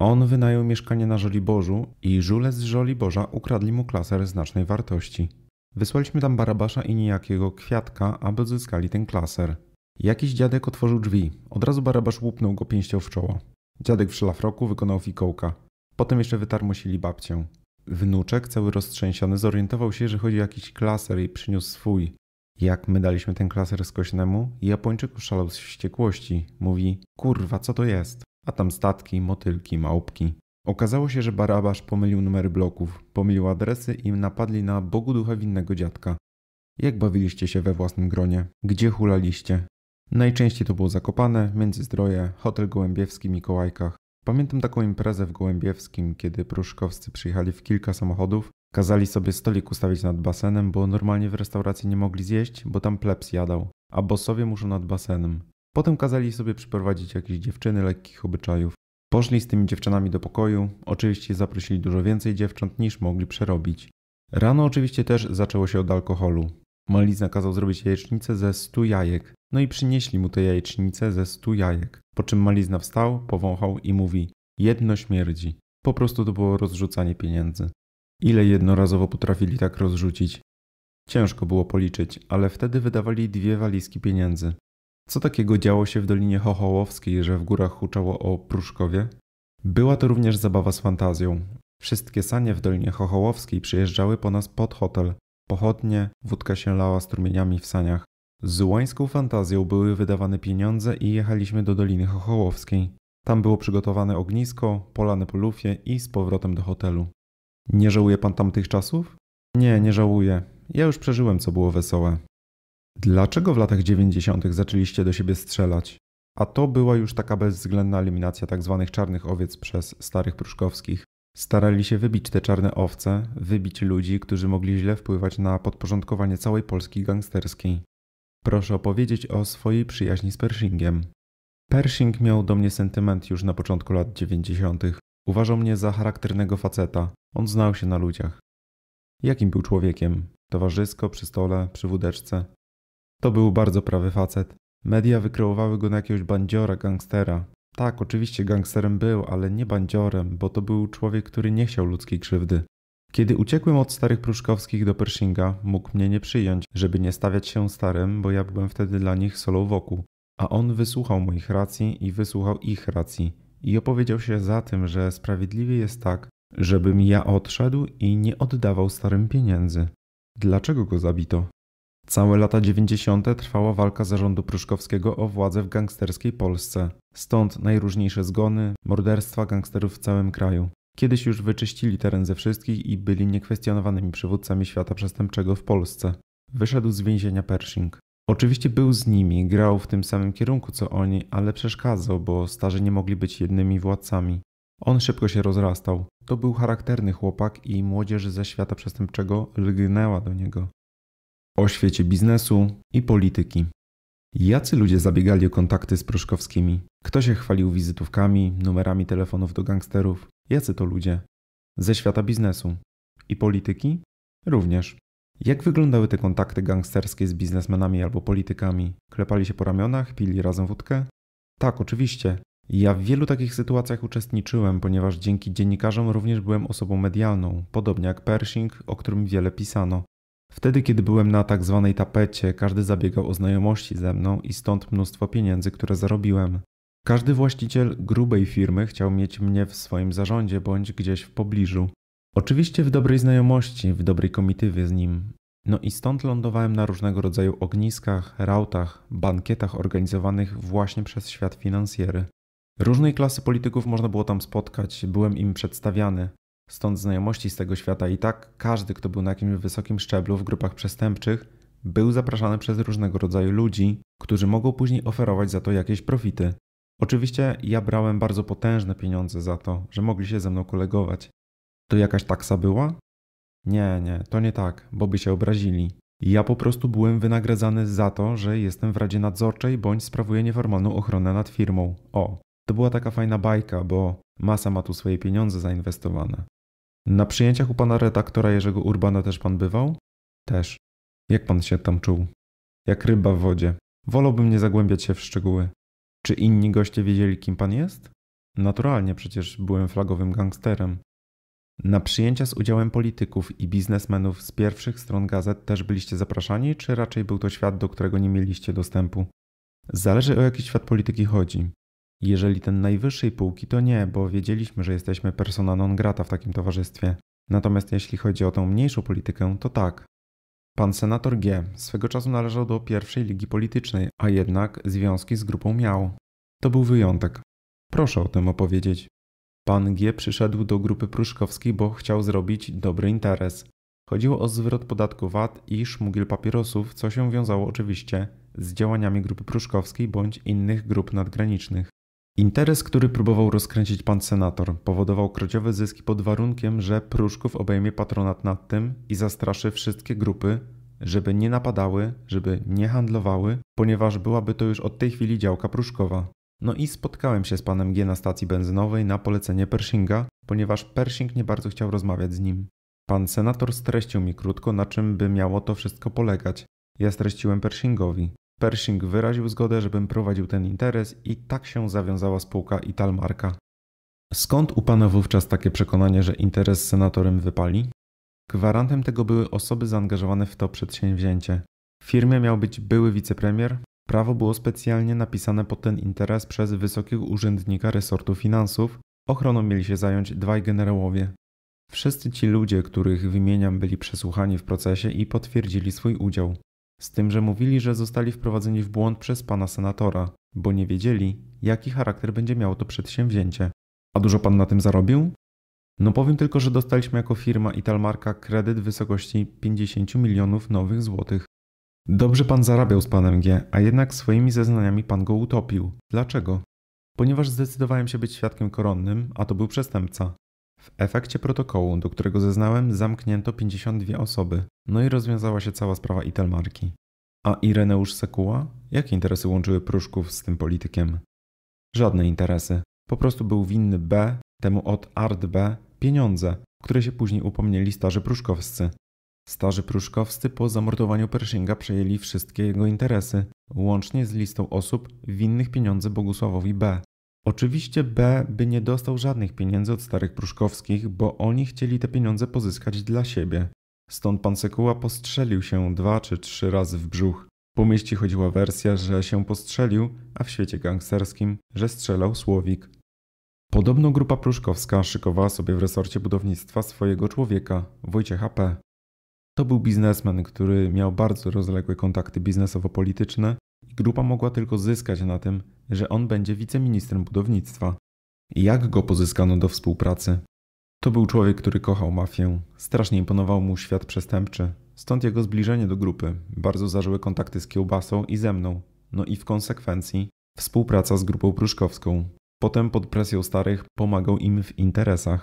On wynajął mieszkanie na Żoliborzu i żule z Żoliborza ukradli mu klaser znacznej wartości. Wysłaliśmy tam Barabasza i niejakiego Kwiatka, aby odzyskali ten klaser. Jakiś dziadek otworzył drzwi. Od razu Barabasz łupnął go pięścią w czoło. Dziadek w szlafroku wykonał fikołka. Potem jeszcze wytarmusili babcię. Wnuczek, cały roztrzęsiony, zorientował się, że chodzi o jakiś klaser i przyniósł swój. Jak my daliśmy ten klaser skośnemu, Japończyk oszalał z wściekłości. Mówi, kurwa, co to jest? a tam statki, motylki, małpki. Okazało się, że Barabasz pomylił numery bloków, pomylił adresy i napadli na Bogu ducha winnego dziadka. Jak bawiliście się we własnym gronie? Gdzie hulaliście? Najczęściej to było Zakopane, Międzyzdroje, Hotel Gołębiewski, Mikołajkach. Pamiętam taką imprezę w Gołębiewskim, kiedy pruszkowscy przyjechali w kilka samochodów, kazali sobie stolik ustawić nad basenem, bo normalnie w restauracji nie mogli zjeść, bo tam plebs jadał, a bosowie muszą nad basenem. Potem kazali sobie przyprowadzić jakieś dziewczyny lekkich obyczajów. Poszli z tymi dziewczynami do pokoju, oczywiście zaprosili dużo więcej dziewcząt niż mogli przerobić. Rano oczywiście też zaczęło się od alkoholu. Maliz nakazał zrobić jajecznicę ze stu jajek, no i przynieśli mu tę jajecznicę ze stu jajek. Po czym Malizna wstał, powąchał i mówi: Jedno śmierdzi. Po prostu to było rozrzucanie pieniędzy. Ile jednorazowo potrafili tak rozrzucić? Ciężko było policzyć, ale wtedy wydawali dwie walizki pieniędzy. Co takiego działo się w Dolinie Chochołowskiej, że w górach huczało o Pruszkowie? Była to również zabawa z fantazją. Wszystkie sanie w Dolinie Chochołowskiej przyjeżdżały po nas pod hotel. Pochodnie, wódka się lała strumieniami w saniach. Z łańską fantazją były wydawane pieniądze i jechaliśmy do Doliny Chochołowskiej. Tam było przygotowane ognisko, polane po lufie i z powrotem do hotelu. Nie żałuje pan tamtych czasów? Nie, nie żałuję. Ja już przeżyłem, co było wesołe. Dlaczego w latach 90. zaczęliście do siebie strzelać? A to była już taka bezwzględna eliminacja tzw. Tak czarnych owiec przez starych pruszkowskich. Starali się wybić te czarne owce, wybić ludzi, którzy mogli źle wpływać na podporządkowanie całej Polski gangsterskiej. Proszę opowiedzieć o swojej przyjaźni z Pershingiem. Pershing miał do mnie sentyment już na początku lat 90. Uważał mnie za charakternego faceta. On znał się na ludziach. Jakim był człowiekiem? Towarzysko, przy stole, przy wódeczce. To był bardzo prawy facet. Media wykreowały go na jakiegoś bandziora, gangstera. Tak, oczywiście gangsterem był, ale nie bandziorem, bo to był człowiek, który nie chciał ludzkiej krzywdy. Kiedy uciekłem od starych pruszkowskich do Pershinga, mógł mnie nie przyjąć, żeby nie stawiać się starym, bo ja byłem wtedy dla nich solą wokół. A on wysłuchał moich racji i wysłuchał ich racji. I opowiedział się za tym, że sprawiedliwie jest tak, żebym ja odszedł i nie oddawał starym pieniędzy. Dlaczego go zabito? Całe lata 90. trwała walka zarządu pruszkowskiego o władzę w gangsterskiej Polsce. Stąd najróżniejsze zgony, morderstwa gangsterów w całym kraju. Kiedyś już wyczyścili teren ze wszystkich i byli niekwestionowanymi przywódcami świata przestępczego w Polsce. Wyszedł z więzienia Pershing. Oczywiście był z nimi, grał w tym samym kierunku co oni, ale przeszkadzał, bo starzy nie mogli być jednymi władcami. On szybko się rozrastał. To był charakterny chłopak i młodzież ze świata przestępczego lgnęła do niego o świecie biznesu i polityki. Jacy ludzie zabiegali o kontakty z Pruszkowskimi? Kto się chwalił wizytówkami, numerami telefonów do gangsterów? Jacy to ludzie? Ze świata biznesu i polityki? Również. Jak wyglądały te kontakty gangsterskie z biznesmenami albo politykami? Klepali się po ramionach, pili razem wódkę? Tak, oczywiście. Ja w wielu takich sytuacjach uczestniczyłem, ponieważ dzięki dziennikarzom również byłem osobą medialną, podobnie jak Pershing, o którym wiele pisano. Wtedy, kiedy byłem na tak zwanej tapecie, każdy zabiegał o znajomości ze mną i stąd mnóstwo pieniędzy, które zarobiłem. Każdy właściciel grubej firmy chciał mieć mnie w swoim zarządzie bądź gdzieś w pobliżu. Oczywiście w dobrej znajomości, w dobrej komitywie z nim. No i stąd lądowałem na różnego rodzaju ogniskach, rautach, bankietach organizowanych właśnie przez świat finansjery. Różnej klasy polityków można było tam spotkać, byłem im przedstawiany. Stąd znajomości z tego świata i tak każdy, kto był na jakimś wysokim szczeblu w grupach przestępczych, był zapraszany przez różnego rodzaju ludzi, którzy mogą później oferować za to jakieś profity. Oczywiście ja brałem bardzo potężne pieniądze za to, że mogli się ze mną kolegować. To jakaś taksa była? Nie, nie, to nie tak, bo by się obrazili. Ja po prostu byłem wynagradzany za to, że jestem w Radzie Nadzorczej bądź sprawuję nieformalną ochronę nad firmą. O, to była taka fajna bajka, bo masa ma tu swoje pieniądze zainwestowane. Na przyjęciach u pana redaktora Jerzego Urbana też pan bywał? Też. Jak pan się tam czuł? Jak ryba w wodzie. Wolałbym nie zagłębiać się w szczegóły. Czy inni goście wiedzieli, kim pan jest? Naturalnie, przecież byłem flagowym gangsterem. Na przyjęcia z udziałem polityków i biznesmenów z pierwszych stron gazet też byliście zapraszani, czy raczej był to świat, do którego nie mieliście dostępu? Zależy o jaki świat polityki chodzi. Jeżeli ten najwyższej półki, to nie, bo wiedzieliśmy, że jesteśmy persona non grata w takim towarzystwie. Natomiast jeśli chodzi o tą mniejszą politykę, to tak. Pan senator G. swego czasu należał do pierwszej ligi politycznej, a jednak związki z grupą miał. To był wyjątek. Proszę o tym opowiedzieć. Pan G. przyszedł do grupy pruszkowskiej, bo chciał zrobić dobry interes. Chodziło o zwrot podatku VAT i szmugiel papierosów, co się wiązało oczywiście z działaniami grupy pruszkowskiej bądź innych grup nadgranicznych. Interes, który próbował rozkręcić pan senator, powodował krociowe zyski pod warunkiem, że Pruszków obejmie patronat nad tym i zastraszy wszystkie grupy, żeby nie napadały, żeby nie handlowały, ponieważ byłaby to już od tej chwili działka Pruszkowa. No i spotkałem się z panem G na stacji benzynowej na polecenie Pershinga, ponieważ Pershing nie bardzo chciał rozmawiać z nim. Pan senator streścił mi krótko, na czym by miało to wszystko polegać. Ja streściłem Pershingowi. Pershing wyraził zgodę, żebym prowadził ten interes i tak się zawiązała spółka Italmarka. Skąd u pana wówczas takie przekonanie, że interes senatorem wypali? Gwarantem tego były osoby zaangażowane w to przedsięwzięcie. W firmie miał być były wicepremier. Prawo było specjalnie napisane pod ten interes przez wysokiego urzędnika resortu finansów. Ochroną mieli się zająć dwaj generałowie. Wszyscy ci ludzie, których wymieniam, byli przesłuchani w procesie i potwierdzili swój udział. Z tym, że mówili, że zostali wprowadzeni w błąd przez pana senatora, bo nie wiedzieli, jaki charakter będzie miało to przedsięwzięcie. A dużo pan na tym zarobił? No powiem tylko, że dostaliśmy jako firma Italmarka kredyt w wysokości 50 milionów nowych złotych. Dobrze pan zarabiał z panem G, a jednak swoimi zeznaniami pan go utopił. Dlaczego? Ponieważ zdecydowałem się być świadkiem koronnym, a to był przestępca. W efekcie protokołu, do którego zeznałem, zamknięto 52 osoby, no i rozwiązała się cała sprawa Itelmarki. A Ireneusz Sekuła? Jakie interesy łączyły Pruszków z tym politykiem? Żadne interesy. Po prostu był winny B, temu od Art B, pieniądze, które się później upomnieli starzy pruszkowscy. Starzy pruszkowscy po zamordowaniu Pershinga przejęli wszystkie jego interesy, łącznie z listą osób winnych pieniądze Bogusławowi B. Oczywiście B by nie dostał żadnych pieniędzy od starych Pruszkowskich, bo oni chcieli te pieniądze pozyskać dla siebie. Stąd pan Sekuła postrzelił się dwa czy trzy razy w brzuch. Po mieście chodziła wersja, że się postrzelił, a w świecie gangsterskim, że strzelał Słowik. Podobno grupa Pruszkowska szykowała sobie w resorcie budownictwa swojego człowieka, Wojciecha P. To był biznesmen, który miał bardzo rozległe kontakty biznesowo-polityczne Grupa mogła tylko zyskać na tym, że on będzie wiceministrem budownictwa. Jak go pozyskano do współpracy? To był człowiek, który kochał mafię. Strasznie imponował mu świat przestępczy. Stąd jego zbliżenie do grupy. Bardzo zażyły kontakty z Kiełbasą i ze mną. No i w konsekwencji współpraca z grupą pruszkowską. Potem pod presją starych pomagał im w interesach.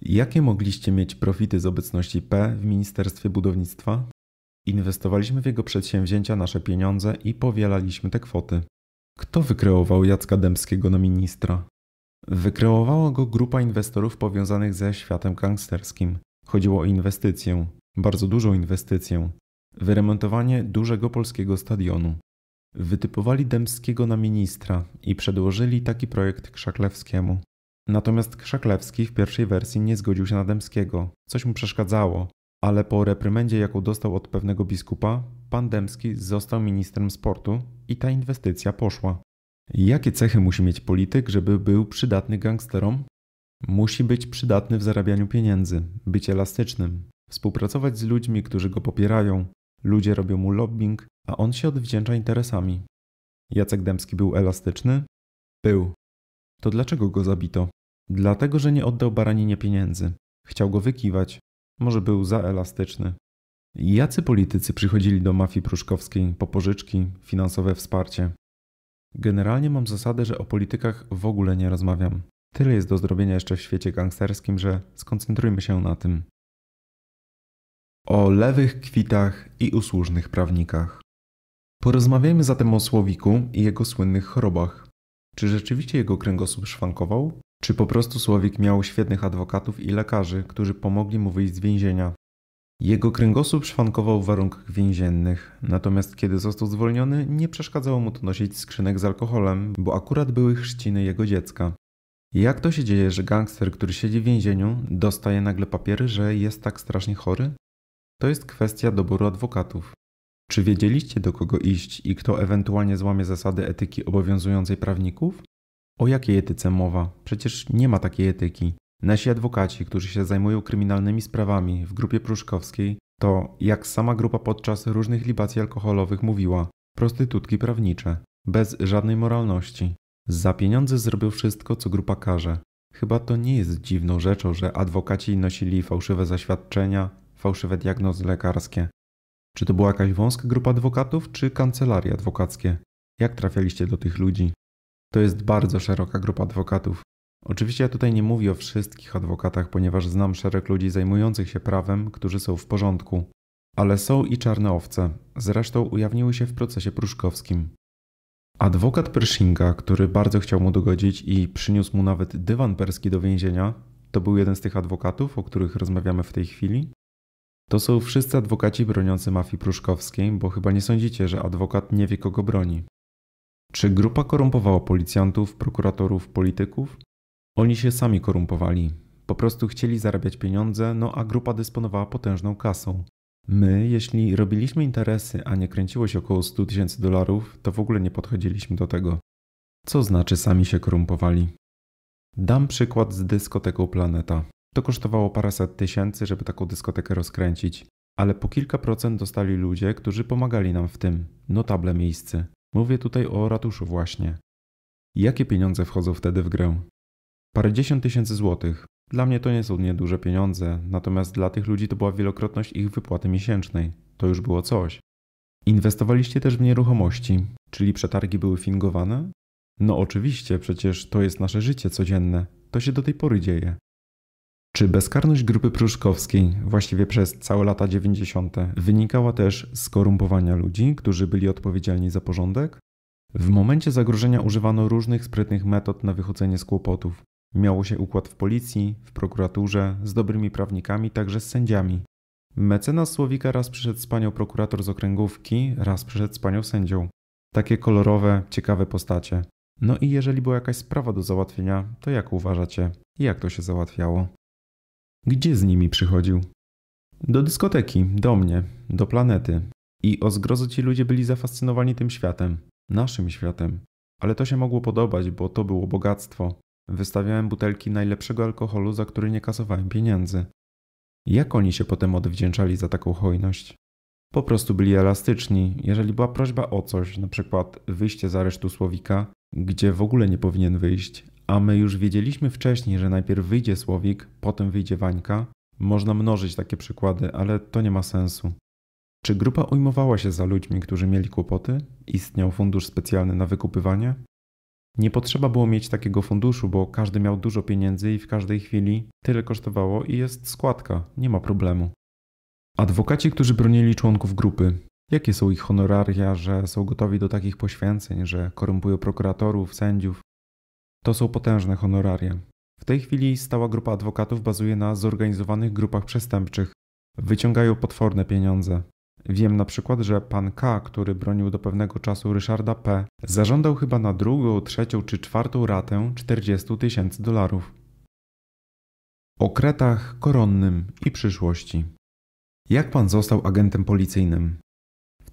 Jakie mogliście mieć profity z obecności P w Ministerstwie Budownictwa? Inwestowaliśmy w jego przedsięwzięcia nasze pieniądze i powielaliśmy te kwoty. Kto wykreował Jacka Dębskiego na ministra? Wykreowała go grupa inwestorów powiązanych ze światem gangsterskim. Chodziło o inwestycję, bardzo dużą inwestycję, wyremontowanie dużego polskiego stadionu. Wytypowali Dębskiego na ministra i przedłożyli taki projekt Krzaklewskiemu. Natomiast Krzaklewski w pierwszej wersji nie zgodził się na Dębskiego, coś mu przeszkadzało, ale po reprymendzie, jaką dostał od pewnego biskupa, pan Dębski został ministrem sportu i ta inwestycja poszła. Jakie cechy musi mieć polityk, żeby był przydatny gangsterom? Musi być przydatny w zarabianiu pieniędzy, być elastycznym, współpracować z ludźmi, którzy go popierają. Ludzie robią mu lobbying, a on się odwdzięcza interesami. Jacek Demski był elastyczny? Był. To dlaczego go zabito? Dlatego, że nie oddał baraninie pieniędzy. Chciał go wykiwać, może był za elastyczny. Jacy politycy przychodzili do mafii pruszkowskiej po pożyczki, finansowe wsparcie? Generalnie mam zasadę, że o politykach w ogóle nie rozmawiam. Tyle jest do zrobienia jeszcze w świecie gangsterskim, że skoncentrujmy się na tym. O lewych kwitach i usłużnych prawnikach. Porozmawiajmy zatem o Słowiku i jego słynnych chorobach. Czy rzeczywiście jego kręgosłup szwankował? Czy po prostu Słowik miał świetnych adwokatów i lekarzy, którzy pomogli mu wyjść z więzienia? Jego kręgosłup szwankował w warunkach więziennych, natomiast kiedy został zwolniony, nie przeszkadzało mu to nosić skrzynek z alkoholem, bo akurat były chrzciny jego dziecka. Jak to się dzieje, że gangster, który siedzi w więzieniu, dostaje nagle papiery, że jest tak strasznie chory? To jest kwestia doboru adwokatów. Czy wiedzieliście do kogo iść i kto ewentualnie złamie zasady etyki obowiązującej prawników? O jakiej etyce mowa? Przecież nie ma takiej etyki. Nasi adwokaci, którzy się zajmują kryminalnymi sprawami w grupie pruszkowskiej, to, jak sama grupa podczas różnych libacji alkoholowych mówiła, prostytutki prawnicze, bez żadnej moralności. Za pieniądze zrobił wszystko, co grupa każe. Chyba to nie jest dziwną rzeczą, że adwokaci nosili fałszywe zaświadczenia, fałszywe diagnozy lekarskie. Czy to była jakaś wąska grupa adwokatów, czy kancelaria adwokackie? Jak trafialiście do tych ludzi? To jest bardzo szeroka grupa adwokatów. Oczywiście ja tutaj nie mówię o wszystkich adwokatach, ponieważ znam szereg ludzi zajmujących się prawem, którzy są w porządku. Ale są i czarne owce, zresztą ujawniły się w procesie pruszkowskim. Adwokat Pershinga, który bardzo chciał mu dogodzić i przyniósł mu nawet dywan perski do więzienia, to był jeden z tych adwokatów, o których rozmawiamy w tej chwili? To są wszyscy adwokaci broniący mafii pruszkowskiej, bo chyba nie sądzicie, że adwokat nie wie kogo broni. Czy grupa korumpowała policjantów, prokuratorów, polityków? Oni się sami korumpowali. Po prostu chcieli zarabiać pieniądze, no a grupa dysponowała potężną kasą. My, jeśli robiliśmy interesy, a nie kręciło się około 100 tysięcy dolarów, to w ogóle nie podchodziliśmy do tego. Co znaczy sami się korumpowali? Dam przykład z dyskoteką Planeta. To kosztowało paręset tysięcy, żeby taką dyskotekę rozkręcić, ale po kilka procent dostali ludzie, którzy pomagali nam w tym. Notable miejsce. Mówię tutaj o ratuszu właśnie. Jakie pieniądze wchodzą wtedy w grę? Parędziesiąt tysięcy złotych. Dla mnie to nie są nieduże pieniądze, natomiast dla tych ludzi to była wielokrotność ich wypłaty miesięcznej. To już było coś. Inwestowaliście też w nieruchomości, czyli przetargi były fingowane? No oczywiście, przecież to jest nasze życie codzienne. To się do tej pory dzieje. Czy bezkarność grupy pruszkowskiej, właściwie przez całe lata 90., wynikała też z korumpowania ludzi, którzy byli odpowiedzialni za porządek? W momencie zagrożenia używano różnych sprytnych metod na wychodzenie z kłopotów. Miało się układ w policji, w prokuraturze, z dobrymi prawnikami, także z sędziami. Mecenas Słowika raz przyszedł z panią prokurator z okręgówki, raz przyszedł z panią sędzią. Takie kolorowe, ciekawe postacie. No i jeżeli była jakaś sprawa do załatwienia, to jak uważacie, jak to się załatwiało? Gdzie z nimi przychodził? Do dyskoteki, do mnie, do planety. I o zgrozo ci ludzie byli zafascynowani tym światem, naszym światem. Ale to się mogło podobać, bo to było bogactwo. Wystawiałem butelki najlepszego alkoholu, za który nie kasowałem pieniędzy. Jak oni się potem odwdzięczali za taką hojność? Po prostu byli elastyczni. Jeżeli była prośba o coś, na przykład wyjście z aresztu słowika, gdzie w ogóle nie powinien wyjść, a my już wiedzieliśmy wcześniej, że najpierw wyjdzie słowik, potem wyjdzie wańka, można mnożyć takie przykłady, ale to nie ma sensu. Czy grupa ujmowała się za ludźmi, którzy mieli kłopoty? Istniał fundusz specjalny na wykupywanie? Nie potrzeba było mieć takiego funduszu, bo każdy miał dużo pieniędzy i w każdej chwili tyle kosztowało i jest składka, nie ma problemu. Adwokaci, którzy bronili członków grupy, jakie są ich honoraria, że są gotowi do takich poświęceń, że korumpują prokuratorów, sędziów? To są potężne honoraria. W tej chwili stała grupa adwokatów bazuje na zorganizowanych grupach przestępczych. Wyciągają potworne pieniądze. Wiem na przykład, że pan K, który bronił do pewnego czasu Ryszarda P., zażądał chyba na drugą, trzecią czy czwartą ratę 40 tysięcy dolarów. O kretach koronnym i przyszłości. Jak pan został agentem policyjnym?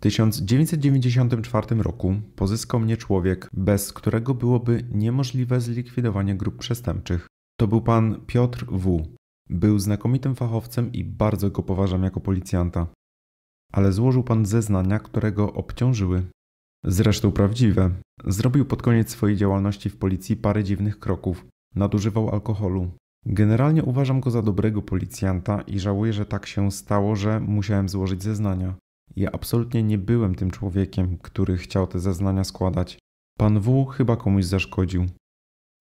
1994 roku pozyskał mnie człowiek, bez którego byłoby niemożliwe zlikwidowanie grup przestępczych. To był pan Piotr W. Był znakomitym fachowcem i bardzo go poważam jako policjanta. Ale złożył pan zeznania, które go obciążyły. Zresztą prawdziwe. Zrobił pod koniec swojej działalności w policji parę dziwnych kroków. Nadużywał alkoholu. Generalnie uważam go za dobrego policjanta i żałuję, że tak się stało, że musiałem złożyć zeznania. Ja absolutnie nie byłem tym człowiekiem, który chciał te zeznania składać. Pan W chyba komuś zaszkodził.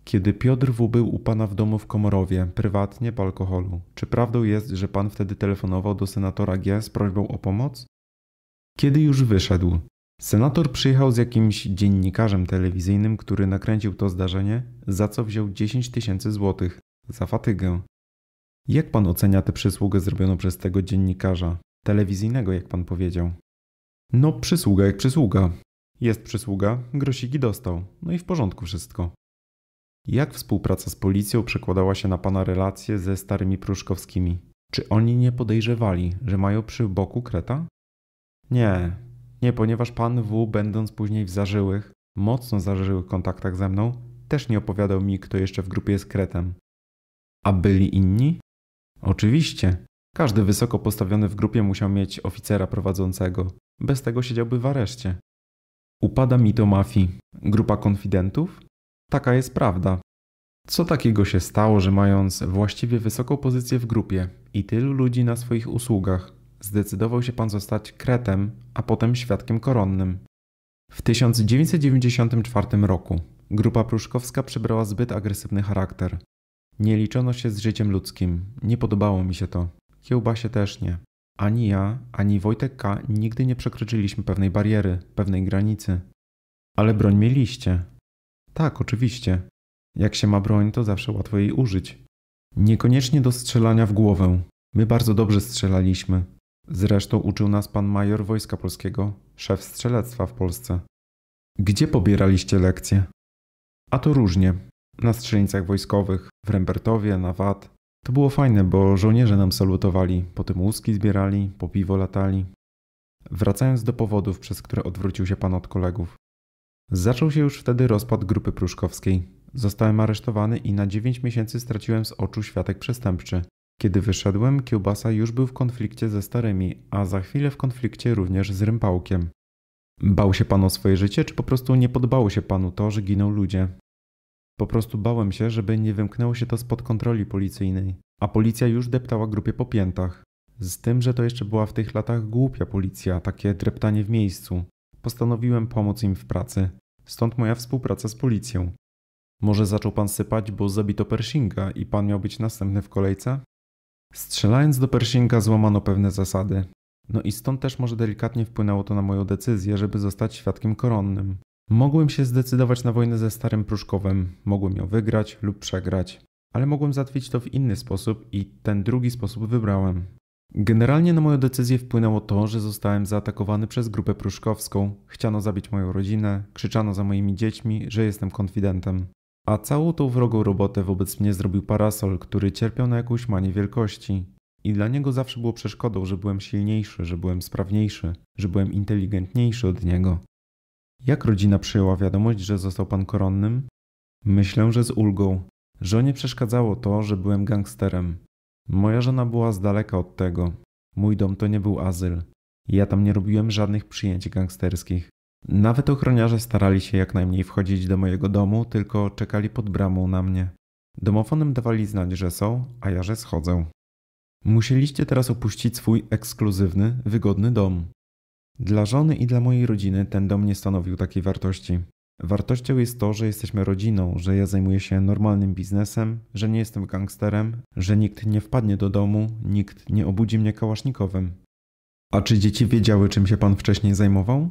Kiedy Piotr W był u pana w domu w Komorowie, prywatnie po alkoholu, czy prawdą jest, że pan wtedy telefonował do senatora G z prośbą o pomoc? Kiedy już wyszedł, senator przyjechał z jakimś dziennikarzem telewizyjnym, który nakręcił to zdarzenie, za co wziął 10 tysięcy złotych za fatygę. Jak pan ocenia tę przysługę zrobioną przez tego dziennikarza? Telewizyjnego, jak pan powiedział. No, przysługa jak przysługa. Jest przysługa, grosiki dostał. No i w porządku wszystko. Jak współpraca z policją przekładała się na pana relacje ze starymi Pruszkowskimi? Czy oni nie podejrzewali, że mają przy boku kreta? Nie, nie, ponieważ pan W, będąc później w zażyłych, mocno zażyłych kontaktach ze mną, też nie opowiadał mi, kto jeszcze w grupie jest kretem. A byli inni? Oczywiście. Każdy wysoko postawiony w grupie musiał mieć oficera prowadzącego. Bez tego siedziałby w areszcie. Upada mi to mafii. Grupa konfidentów? Taka jest prawda. Co takiego się stało, że mając właściwie wysoką pozycję w grupie i tylu ludzi na swoich usługach, zdecydował się pan zostać kretem, a potem świadkiem koronnym? W 1994 roku grupa pruszkowska przybrała zbyt agresywny charakter. Nie liczono się z życiem ludzkim, nie podobało mi się to. Kiełbasie też nie. Ani ja, ani Wojtek K. nigdy nie przekroczyliśmy pewnej bariery, pewnej granicy. Ale broń mieliście. Tak, oczywiście. Jak się ma broń, to zawsze łatwo jej użyć. Niekoniecznie do strzelania w głowę. My bardzo dobrze strzelaliśmy. Zresztą uczył nas pan major Wojska Polskiego, szef strzelectwa w Polsce. Gdzie pobieraliście lekcje? A to różnie. Na strzelnicach wojskowych, w Rembertowie, na VAT, to było fajne, bo żołnierze nam salutowali, potem łuski zbierali, po piwo latali. Wracając do powodów, przez które odwrócił się pan od kolegów. Zaczął się już wtedy rozpad grupy pruszkowskiej. Zostałem aresztowany i na 9 miesięcy straciłem z oczu światek przestępczy. Kiedy wyszedłem, kiełbasa już był w konflikcie ze starymi, a za chwilę w konflikcie również z rympałkiem. Bał się pan o swoje życie, czy po prostu nie podobało się panu to, że giną ludzie? Po prostu bałem się, żeby nie wymknęło się to spod kontroli policyjnej, a policja już deptała grupie po piętach. Z tym, że to jeszcze była w tych latach głupia policja, takie dreptanie w miejscu. Postanowiłem pomóc im w pracy. Stąd moja współpraca z policją. Może zaczął pan sypać, bo zabito Pershinga i pan miał być następny w kolejce? Strzelając do Pershinga złamano pewne zasady. No i stąd też może delikatnie wpłynęło to na moją decyzję, żeby zostać świadkiem koronnym. Mogłem się zdecydować na wojnę ze Starym Pruszkowem, mogłem ją wygrać lub przegrać, ale mogłem zatwić to w inny sposób i ten drugi sposób wybrałem. Generalnie na moją decyzję wpłynęło to, że zostałem zaatakowany przez grupę pruszkowską, chciano zabić moją rodzinę, krzyczano za moimi dziećmi, że jestem konfidentem. A całą tą wrogą robotę wobec mnie zrobił parasol, który cierpiał na jakąś manię wielkości. I dla niego zawsze było przeszkodą, że byłem silniejszy, że byłem sprawniejszy, że byłem inteligentniejszy od niego. Jak rodzina przyjęła wiadomość, że został pan koronnym? Myślę, że z ulgą. Żonie przeszkadzało to, że byłem gangsterem. Moja żona była z daleka od tego. Mój dom to nie był azyl. Ja tam nie robiłem żadnych przyjęć gangsterskich. Nawet ochroniarze starali się jak najmniej wchodzić do mojego domu, tylko czekali pod bramą na mnie. Domofonem dawali znać, że są, a ja, że schodzę. Musieliście teraz opuścić swój ekskluzywny, wygodny dom. Dla żony i dla mojej rodziny ten dom nie stanowił takiej wartości. Wartością jest to, że jesteśmy rodziną, że ja zajmuję się normalnym biznesem, że nie jestem gangsterem, że nikt nie wpadnie do domu, nikt nie obudzi mnie kałasznikowym. A czy dzieci wiedziały, czym się pan wcześniej zajmował?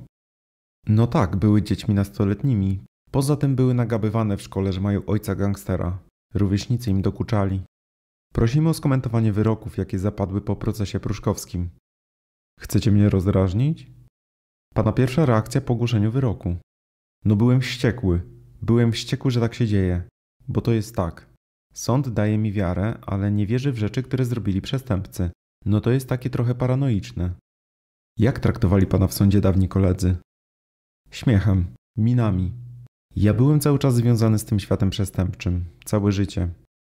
No tak, były dziećmi nastoletnimi. Poza tym były nagabywane w szkole, że mają ojca gangstera. Rówieśnicy im dokuczali. Prosimy o skomentowanie wyroków, jakie zapadły po procesie pruszkowskim. Chcecie mnie rozdrażnić? Pana pierwsza reakcja po ogłoszeniu wyroku. No byłem wściekły. Byłem wściekły, że tak się dzieje. Bo to jest tak. Sąd daje mi wiarę, ale nie wierzy w rzeczy, które zrobili przestępcy. No to jest takie trochę paranoiczne. Jak traktowali pana w sądzie dawni koledzy? Śmiechem, minami. Ja byłem cały czas związany z tym światem przestępczym, całe życie.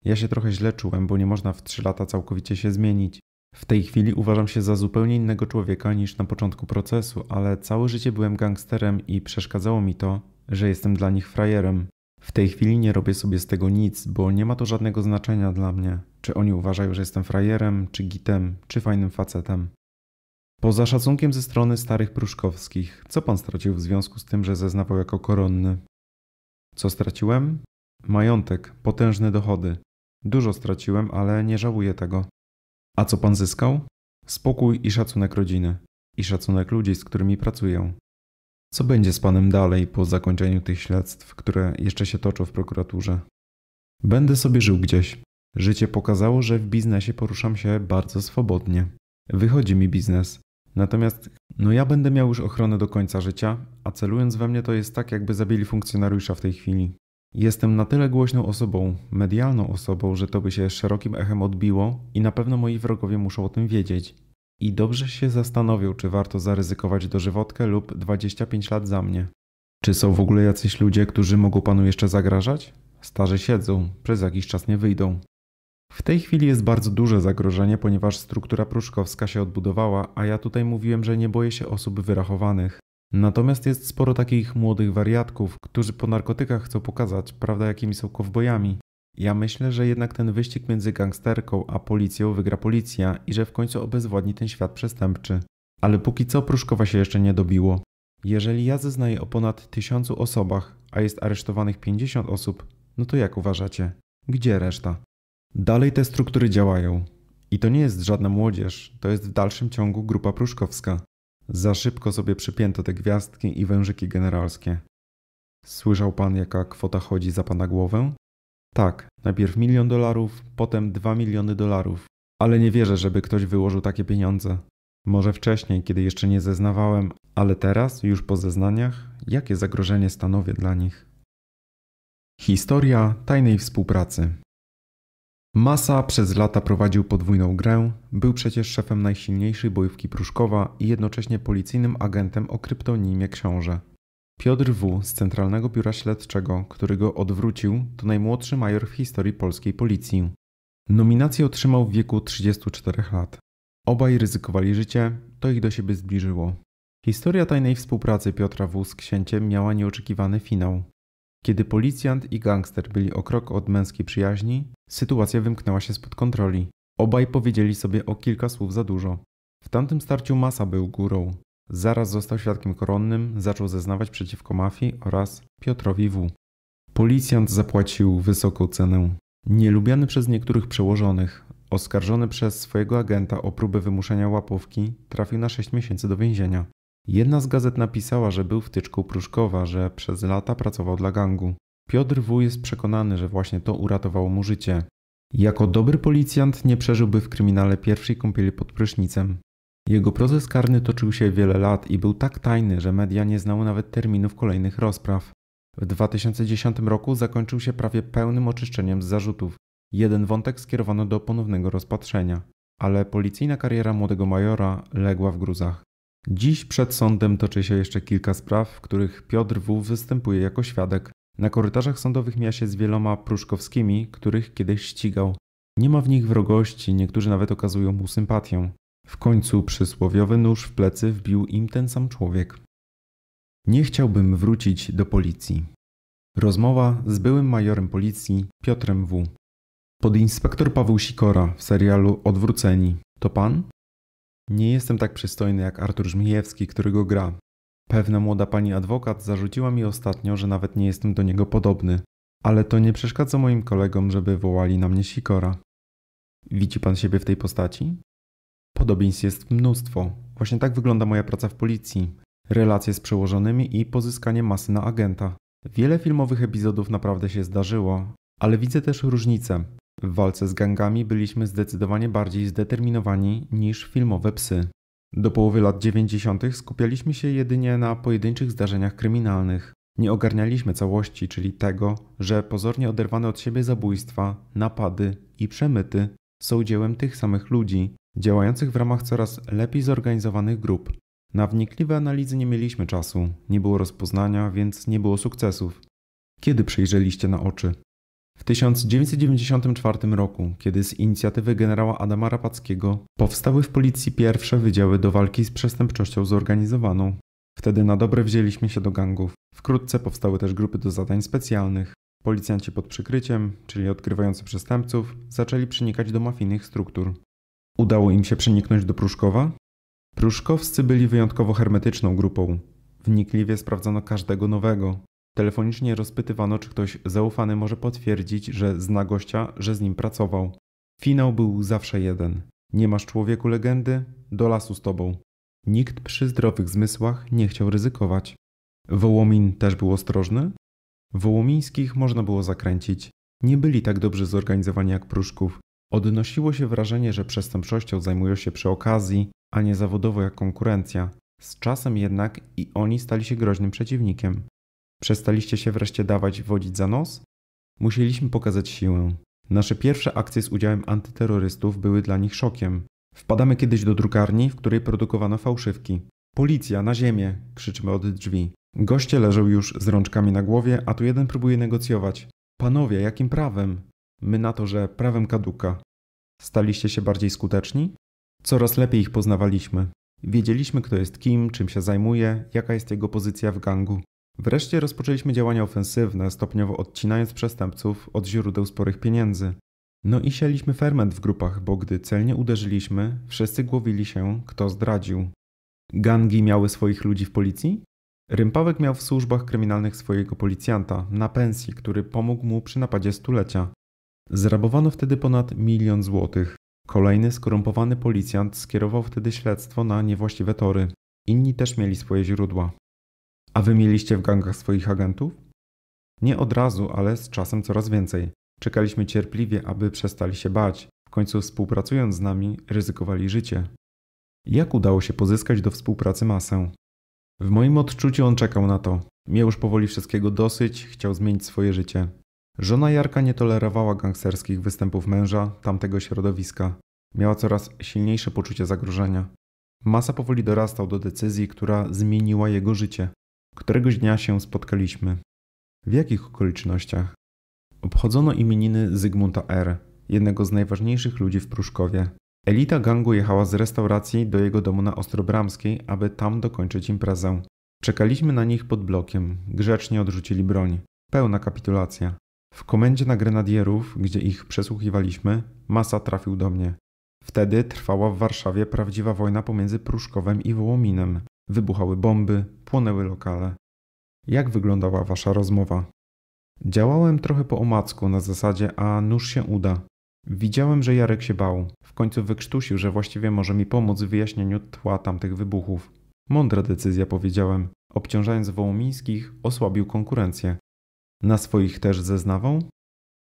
Ja się trochę źle czułem, bo nie można w trzy lata całkowicie się zmienić. W tej chwili uważam się za zupełnie innego człowieka niż na początku procesu, ale całe życie byłem gangsterem i przeszkadzało mi to, że jestem dla nich frajerem. W tej chwili nie robię sobie z tego nic, bo nie ma to żadnego znaczenia dla mnie, czy oni uważają, że jestem frajerem, czy gitem, czy fajnym facetem. Poza szacunkiem ze strony starych Pruszkowskich, co pan stracił w związku z tym, że zeznawał jako koronny? Co straciłem? Majątek, potężne dochody. Dużo straciłem, ale nie żałuję tego. A co pan zyskał? Spokój i szacunek rodziny, i szacunek ludzi, z którymi pracuję. Co będzie z panem dalej po zakończeniu tych śledztw, które jeszcze się toczą w prokuraturze? Będę sobie żył gdzieś. Życie pokazało, że w biznesie poruszam się bardzo swobodnie. Wychodzi mi biznes. Natomiast no ja będę miał już ochronę do końca życia, a celując we mnie to jest tak, jakby zabili funkcjonariusza w tej chwili. Jestem na tyle głośną osobą, medialną osobą, że to by się szerokim echem odbiło i na pewno moi wrogowie muszą o tym wiedzieć. I dobrze się zastanowią, czy warto zaryzykować dożywotkę lub 25 lat za mnie. Czy są w ogóle jacyś ludzie, którzy mogą panu jeszcze zagrażać? Starzy siedzą, przez jakiś czas nie wyjdą. W tej chwili jest bardzo duże zagrożenie, ponieważ struktura pruszkowska się odbudowała, a ja tutaj mówiłem, że nie boję się osób wyrachowanych. Natomiast jest sporo takich młodych wariatków, którzy po narkotykach chcą pokazać, prawda, jakimi są kowbojami. Ja myślę, że jednak ten wyścig między gangsterką a policją wygra policja i że w końcu obezwładni ten świat przestępczy. Ale póki co Pruszkowa się jeszcze nie dobiło. Jeżeli ja zeznaję o ponad tysiącu osobach, a jest aresztowanych 50 osób, no to jak uważacie? Gdzie reszta? Dalej te struktury działają. I to nie jest żadna młodzież, to jest w dalszym ciągu grupa pruszkowska. Za szybko sobie przypięto te gwiazdki i wężyki generalskie. Słyszał pan, jaka kwota chodzi za pana głowę? Tak, najpierw milion dolarów, potem dwa miliony dolarów. Ale nie wierzę, żeby ktoś wyłożył takie pieniądze. Może wcześniej, kiedy jeszcze nie zeznawałem, ale teraz, już po zeznaniach, jakie zagrożenie stanowię dla nich? Historia tajnej współpracy. Masa przez lata prowadził podwójną grę, był przecież szefem najsilniejszej bojówki Pruszkowa i jednocześnie policyjnym agentem o kryptonimie Książę. Piotr W. z Centralnego Biura Śledczego, który go odwrócił, to najmłodszy major w historii polskiej policji. Nominację otrzymał w wieku 34 lat. Obaj ryzykowali życie, to ich do siebie zbliżyło. Historia tajnej współpracy Piotra W. z księciem miała nieoczekiwany finał. Kiedy policjant i gangster byli o krok od męskiej przyjaźni, sytuacja wymknęła się spod kontroli. Obaj powiedzieli sobie o kilka słów za dużo. W tamtym starciu Masa był górą. Zaraz został świadkiem koronnym, zaczął zeznawać przeciwko mafii oraz Piotrowi W. Policjant zapłacił wysoką cenę. Nielubiany przez niektórych przełożonych, oskarżony przez swojego agenta o próbę wymuszenia łapówki, trafił na 6 miesięcy do więzienia. Jedna z gazet napisała, że był wtyczką Pruszkowa, że przez lata pracował dla gangu. Piotr W. jest przekonany, że właśnie to uratowało mu życie. Jako dobry policjant nie przeżyłby w kryminale pierwszej kąpieli pod prysznicem. Jego proces karny toczył się wiele lat i był tak tajny, że media nie znały nawet terminów kolejnych rozpraw. W 2010 roku zakończył się prawie pełnym oczyszczeniem z zarzutów. Jeden wątek skierowano do ponownego rozpatrzenia, ale policyjna kariera młodego majora legła w gruzach. Dziś przed sądem toczy się jeszcze kilka spraw, w których Piotr W. występuje jako świadek. Na korytarzach sądowych mija się z wieloma pruszkowskimi, których kiedyś ścigał. Nie ma w nich wrogości, niektórzy nawet okazują mu sympatię. W końcu przysłowiowy nóż w plecy wbił im ten sam człowiek. Nie chciałbym wrócić do policji. Rozmowa z byłym majorem policji Piotrem W. Podinspektor Paweł Sikora w serialu Odwróceni. To pan? Nie jestem tak przystojny jak Artur Żmijewski, który go gra. Pewna młoda pani adwokat zarzuciła mi ostatnio, że nawet nie jestem do niego podobny, ale to nie przeszkadza moim kolegom, żeby wołali na mnie sikora. Widzi pan siebie w tej postaci? Podobieństw jest mnóstwo. Właśnie tak wygląda moja praca w policji. Relacje z przełożonymi i pozyskanie masy na agenta. Wiele filmowych epizodów naprawdę się zdarzyło, ale widzę też różnice. W walce z gangami byliśmy zdecydowanie bardziej zdeterminowani niż filmowe psy. Do połowy lat 90. skupialiśmy się jedynie na pojedynczych zdarzeniach kryminalnych. Nie ogarnialiśmy całości, czyli tego, że pozornie oderwane od siebie zabójstwa, napady i przemyty są dziełem tych samych ludzi, działających w ramach coraz lepiej zorganizowanych grup. Na wnikliwe analizy nie mieliśmy czasu, nie było rozpoznania, więc nie było sukcesów. Kiedy przejrzeliście na oczy? W 1994 roku, kiedy z inicjatywy generała Adama Rapackiego powstały w policji pierwsze wydziały do walki z przestępczością zorganizowaną, wtedy na dobre wzięliśmy się do gangów. Wkrótce powstały też grupy do zadań specjalnych. Policjanci pod przykryciem, czyli odkrywający przestępców, zaczęli przenikać do mafijnych struktur. Udało im się przeniknąć do Pruszkowa? Pruszkowscy byli wyjątkowo hermetyczną grupą. Wnikliwie sprawdzano każdego nowego, Telefonicznie rozpytywano, czy ktoś zaufany może potwierdzić, że zna gościa, że z nim pracował. Finał był zawsze jeden. Nie masz człowieku legendy? Do lasu z tobą. Nikt przy zdrowych zmysłach nie chciał ryzykować. Wołomin też był ostrożny? Wołomińskich można było zakręcić. Nie byli tak dobrze zorganizowani jak Pruszków. Odnosiło się wrażenie, że przestępczością zajmują się przy okazji, a nie zawodowo jak konkurencja. Z czasem jednak i oni stali się groźnym przeciwnikiem. Przestaliście się wreszcie dawać wodzić za nos? Musieliśmy pokazać siłę. Nasze pierwsze akcje z udziałem antyterrorystów były dla nich szokiem. Wpadamy kiedyś do drukarni, w której produkowano fałszywki. Policja, na ziemię! krzyczymy od drzwi. Goście leżą już z rączkami na głowie, a tu jeden próbuje negocjować. Panowie, jakim prawem? My na to, że prawem kaduka. Staliście się bardziej skuteczni? Coraz lepiej ich poznawaliśmy. Wiedzieliśmy, kto jest kim, czym się zajmuje, jaka jest jego pozycja w gangu. Wreszcie rozpoczęliśmy działania ofensywne, stopniowo odcinając przestępców od źródeł sporych pieniędzy. No i sieliśmy ferment w grupach, bo gdy celnie uderzyliśmy, wszyscy głowili się, kto zdradził. Gangi miały swoich ludzi w policji? Rympałek miał w służbach kryminalnych swojego policjanta na pensji, który pomógł mu przy napadzie stulecia. Zrabowano wtedy ponad milion złotych. Kolejny skorumpowany policjant skierował wtedy śledztwo na niewłaściwe tory. Inni też mieli swoje źródła. A wy mieliście w gangach swoich agentów? Nie od razu, ale z czasem coraz więcej. Czekaliśmy cierpliwie, aby przestali się bać. W końcu współpracując z nami, ryzykowali życie. Jak udało się pozyskać do współpracy masę? W moim odczuciu on czekał na to. Miał już powoli wszystkiego dosyć, chciał zmienić swoje życie. Żona Jarka nie tolerowała gangsterskich występów męża, tamtego środowiska. Miała coraz silniejsze poczucie zagrożenia. Masa powoli dorastał do decyzji, która zmieniła jego życie. Któregoś dnia się spotkaliśmy. W jakich okolicznościach? Obchodzono imieniny Zygmunta R., jednego z najważniejszych ludzi w Pruszkowie. Elita gangu jechała z restauracji do jego domu na Ostrobramskiej, aby tam dokończyć imprezę. Czekaliśmy na nich pod blokiem. Grzecznie odrzucili broń. Pełna kapitulacja. W komendzie na grenadierów, gdzie ich przesłuchiwaliśmy, masa trafił do mnie. Wtedy trwała w Warszawie prawdziwa wojna pomiędzy Pruszkowem i Wołominem. Wybuchały bomby, płonęły lokale. Jak wyglądała wasza rozmowa? Działałem trochę po omacku na zasadzie, a nóż się uda. Widziałem, że Jarek się bał. W końcu wykrztusił, że właściwie może mi pomóc w wyjaśnieniu tła tamtych wybuchów. Mądra decyzja, powiedziałem. Obciążając Wołomińskich, osłabił konkurencję. Na swoich też zeznawał?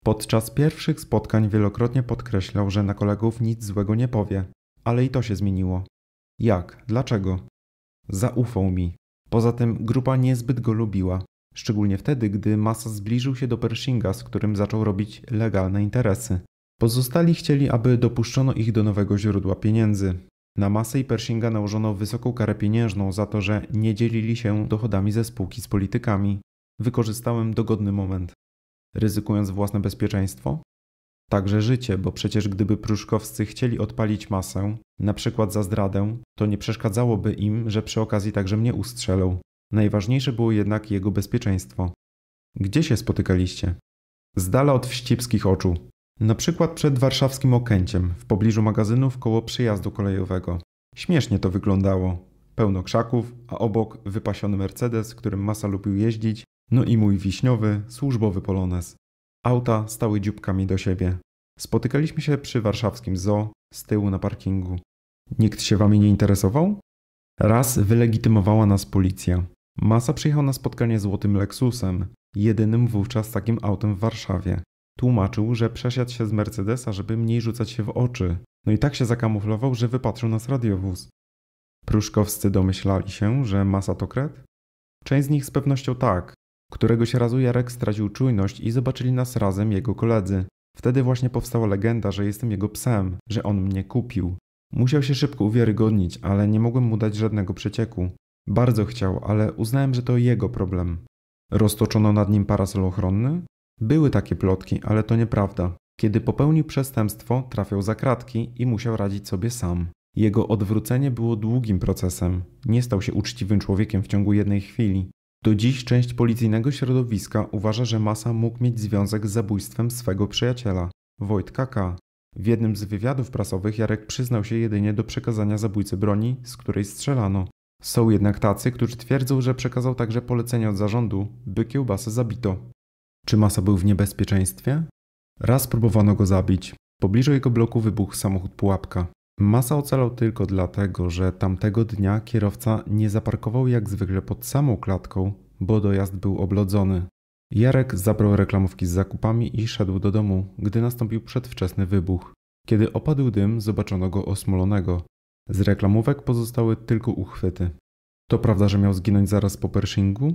Podczas pierwszych spotkań wielokrotnie podkreślał, że na kolegów nic złego nie powie, ale i to się zmieniło. Jak? Dlaczego? Zaufał mi. Poza tym grupa niezbyt go lubiła, szczególnie wtedy, gdy masa zbliżył się do Pershinga, z którym zaczął robić legalne interesy. Pozostali chcieli, aby dopuszczono ich do nowego źródła pieniędzy. Na Masę i Pershinga nałożono wysoką karę pieniężną za to, że nie dzielili się dochodami ze spółki z politykami. Wykorzystałem dogodny moment. Ryzykując własne bezpieczeństwo? Także życie, bo przecież gdyby pruszkowscy chcieli odpalić masę, na przykład za zdradę, to nie przeszkadzałoby im, że przy okazji także mnie ustrzelą. Najważniejsze było jednak jego bezpieczeństwo. Gdzie się spotykaliście? Z dala od wścibskich oczu. Na przykład przed warszawskim Okęciem, w pobliżu magazynów koło przyjazdu kolejowego. Śmiesznie to wyglądało. Pełno krzaków, a obok wypasiony Mercedes, którym Masa lubił jeździć, no i mój wiśniowy, służbowy polonez. Auta stały dzióbkami do siebie. Spotykaliśmy się przy warszawskim zoo, z tyłu na parkingu. Nikt się wami nie interesował? Raz wylegitymowała nas policja. Masa przyjechał na spotkanie złotym Lexusem, jedynym wówczas takim autem w Warszawie. Tłumaczył, że przesiadł się z Mercedesa, żeby mniej rzucać się w oczy. No i tak się zakamuflował, że wypatrzył nas radiowóz. Pruszkowscy domyślali się, że masa to kret? Część z nich z pewnością tak, Któregoś razu Jarek stracił czujność i zobaczyli nas razem jego koledzy. Wtedy właśnie powstała legenda, że jestem jego psem, że on mnie kupił. Musiał się szybko uwiarygodnić, ale nie mogłem mu dać żadnego przecieku. Bardzo chciał, ale uznałem, że to jego problem. Roztoczono nad nim parasol ochronny? Były takie plotki, ale to nieprawda. Kiedy popełnił przestępstwo, trafiał za kratki i musiał radzić sobie sam. Jego odwrócenie było długim procesem. Nie stał się uczciwym człowiekiem w ciągu jednej chwili. Do dziś część policyjnego środowiska uważa, że Masa mógł mieć związek z zabójstwem swego przyjaciela, Wojtka K. W jednym z wywiadów prasowych Jarek przyznał się jedynie do przekazania zabójcy broni, z której strzelano. Są jednak tacy, którzy twierdzą, że przekazał także polecenie od zarządu, by kiełbasę zabito. Czy Masa był w niebezpieczeństwie? Raz próbowano go zabić. W pobliżu jego bloku wybuchł samochód pułapka. Masa ocalał tylko dlatego, że tamtego dnia kierowca nie zaparkował jak zwykle pod samą klatką, bo dojazd był oblodzony. Jarek zabrał reklamówki z zakupami i szedł do domu, gdy nastąpił przedwczesny wybuch. Kiedy opadł dym, zobaczono go osmolonego. Z reklamówek pozostały tylko uchwyty. To prawda, że miał zginąć zaraz po Pershingu?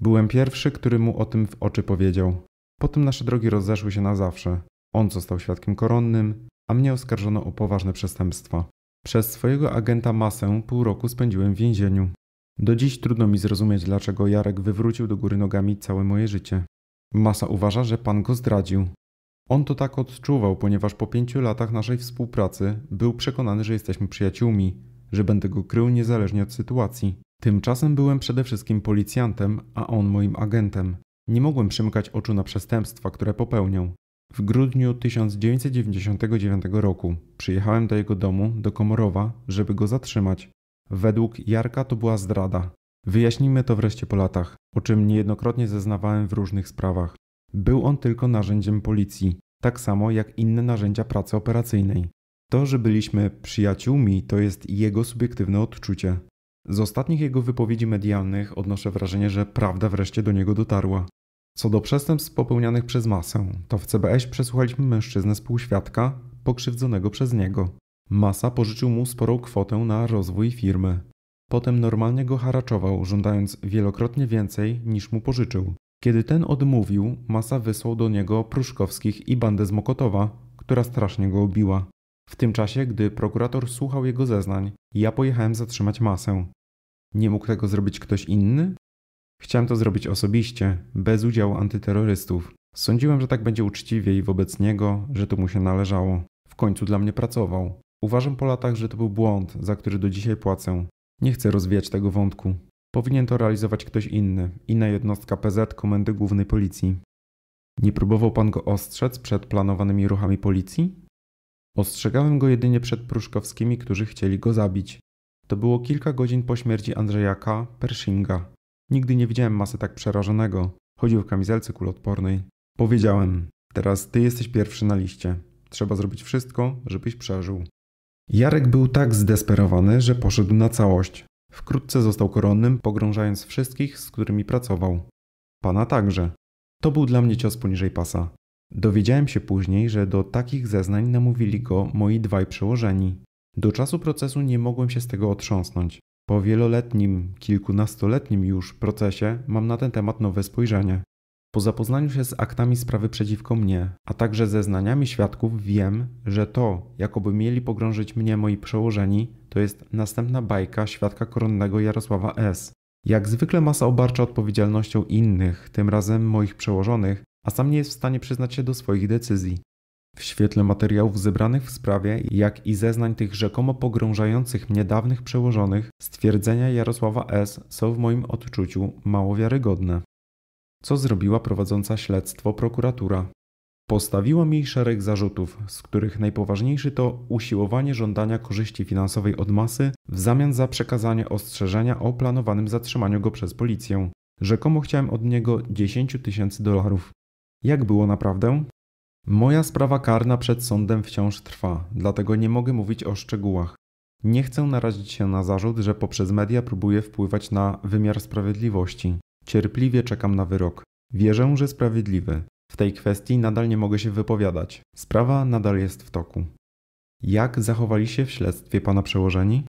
Byłem pierwszy, który mu o tym w oczy powiedział. Potem nasze drogi rozeszły się na zawsze. On został świadkiem koronnym, a mnie oskarżono o poważne przestępstwa. Przez swojego agenta Masę pół roku spędziłem w więzieniu. Do dziś trudno mi zrozumieć, dlaczego Jarek wywrócił do góry nogami całe moje życie. Masa uważa, że pan go zdradził. On to tak odczuwał, ponieważ po pięciu latach naszej współpracy był przekonany, że jesteśmy przyjaciółmi, że będę go krył niezależnie od sytuacji. Tymczasem byłem przede wszystkim policjantem, a on moim agentem. Nie mogłem przymykać oczu na przestępstwa, które popełnił. W grudniu 1999 roku przyjechałem do jego domu, do Komorowa, żeby go zatrzymać. Według Jarka to była zdrada. Wyjaśnijmy to wreszcie po latach, o czym niejednokrotnie zeznawałem w różnych sprawach. Był on tylko narzędziem policji, tak samo jak inne narzędzia pracy operacyjnej. To, że byliśmy przyjaciółmi, to jest jego subiektywne odczucie. Z ostatnich jego wypowiedzi medialnych odnoszę wrażenie, że prawda wreszcie do niego dotarła. Co do przestępstw popełnianych przez masę, to w CBS przesłuchaliśmy mężczyznę współświadka pokrzywdzonego przez niego. Masa pożyczył mu sporą kwotę na rozwój firmy. Potem normalnie go haraczował, żądając wielokrotnie więcej niż mu pożyczył. Kiedy ten odmówił, Masa wysłał do niego Pruszkowskich i bandę z Mokotowa, która strasznie go obiła. W tym czasie, gdy prokurator słuchał jego zeznań, ja pojechałem zatrzymać Masę. Nie mógł tego zrobić ktoś inny? Chciałem to zrobić osobiście, bez udziału antyterrorystów. Sądziłem, że tak będzie uczciwiej wobec niego, że to mu się należało. W końcu dla mnie pracował. Uważam po latach, że to był błąd, za który do dzisiaj płacę. Nie chcę rozwijać tego wątku. Powinien to realizować ktoś inny, inna jednostka PZ Komendy Głównej Policji. Nie próbował pan go ostrzec przed planowanymi ruchami policji? Ostrzegałem go jedynie przed Pruszkowskimi, którzy chcieli go zabić. To było kilka godzin po śmierci Andrzeja K. Pershinga. Nigdy nie widziałem masy tak przerażonego. Chodził w kamizelce kulodpornej. Powiedziałem, teraz ty jesteś pierwszy na liście. Trzeba zrobić wszystko, żebyś przeżył. Jarek był tak zdesperowany, że poszedł na całość. Wkrótce został koronnym, pogrążając wszystkich, z którymi pracował. Pana także. To był dla mnie cios poniżej pasa. Dowiedziałem się później, że do takich zeznań namówili go moi dwaj przełożeni. Do czasu procesu nie mogłem się z tego otrząsnąć. Po wieloletnim, kilkunastoletnim już procesie mam na ten temat nowe spojrzenie. Po zapoznaniu się z aktami sprawy przeciwko mnie, a także zeznaniami świadków, wiem, że to, jakoby mieli pogrążyć mnie moi przełożeni, to jest następna bajka świadka koronnego Jarosława S. Jak zwykle masa obarcza odpowiedzialnością innych, tym razem moich przełożonych, a sam nie jest w stanie przyznać się do swoich decyzji. W świetle materiałów zebranych w sprawie, jak i zeznań tych rzekomo pogrążających mnie dawnych przełożonych, stwierdzenia Jarosława S. są w moim odczuciu mało wiarygodne. Co zrobiła prowadząca śledztwo prokuratura? Postawiła mi szereg zarzutów, z których najpoważniejszy to usiłowanie żądania korzyści finansowej od masy w zamian za przekazanie ostrzeżenia o planowanym zatrzymaniu go przez policję. Rzekomo chciałem od niego 10 tysięcy dolarów. Jak było naprawdę? Moja sprawa karna przed sądem wciąż trwa, dlatego nie mogę mówić o szczegółach. Nie chcę narazić się na zarzut, że poprzez media próbuję wpływać na wymiar sprawiedliwości. Cierpliwie czekam na wyrok. Wierzę, że sprawiedliwy. W tej kwestii nadal nie mogę się wypowiadać. Sprawa nadal jest w toku. Jak zachowali się w śledztwie pana przełożeni?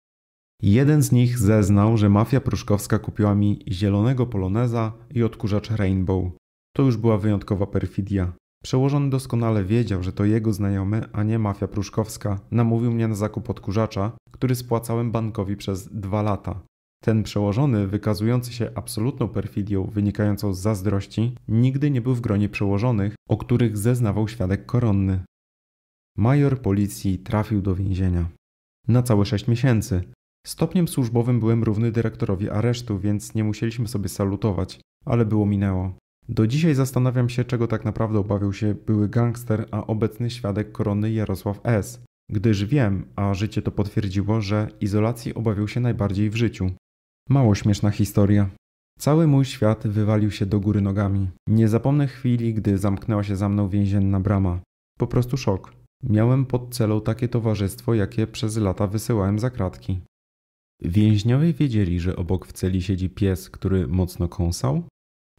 Jeden z nich zeznał, że mafia pruszkowska kupiła mi zielonego poloneza i odkurzacz Rainbow. To już była wyjątkowa perfidia. Przełożony doskonale wiedział, że to jego znajomy, a nie mafia pruszkowska, namówił mnie na zakup odkurzacza, który spłacałem bankowi przez dwa lata. Ten przełożony, wykazujący się absolutną perfidią wynikającą z zazdrości, nigdy nie był w gronie przełożonych, o których zeznawał świadek koronny. Major policji trafił do więzienia. Na całe sześć miesięcy. Stopniem służbowym byłem równy dyrektorowi aresztu, więc nie musieliśmy sobie salutować, ale było minęło. Do dzisiaj zastanawiam się, czego tak naprawdę obawiał się były gangster, a obecny świadek korony Jarosław S., gdyż wiem, a życie to potwierdziło, że izolacji obawiał się najbardziej w życiu. Mało śmieszna historia. Cały mój świat wywalił się do góry nogami. Nie zapomnę chwili, gdy zamknęła się za mną więzienna brama. Po prostu szok. Miałem pod celą takie towarzystwo, jakie przez lata wysyłałem za kratki. Więźniowie wiedzieli, że obok w celi siedzi pies, który mocno kąsał?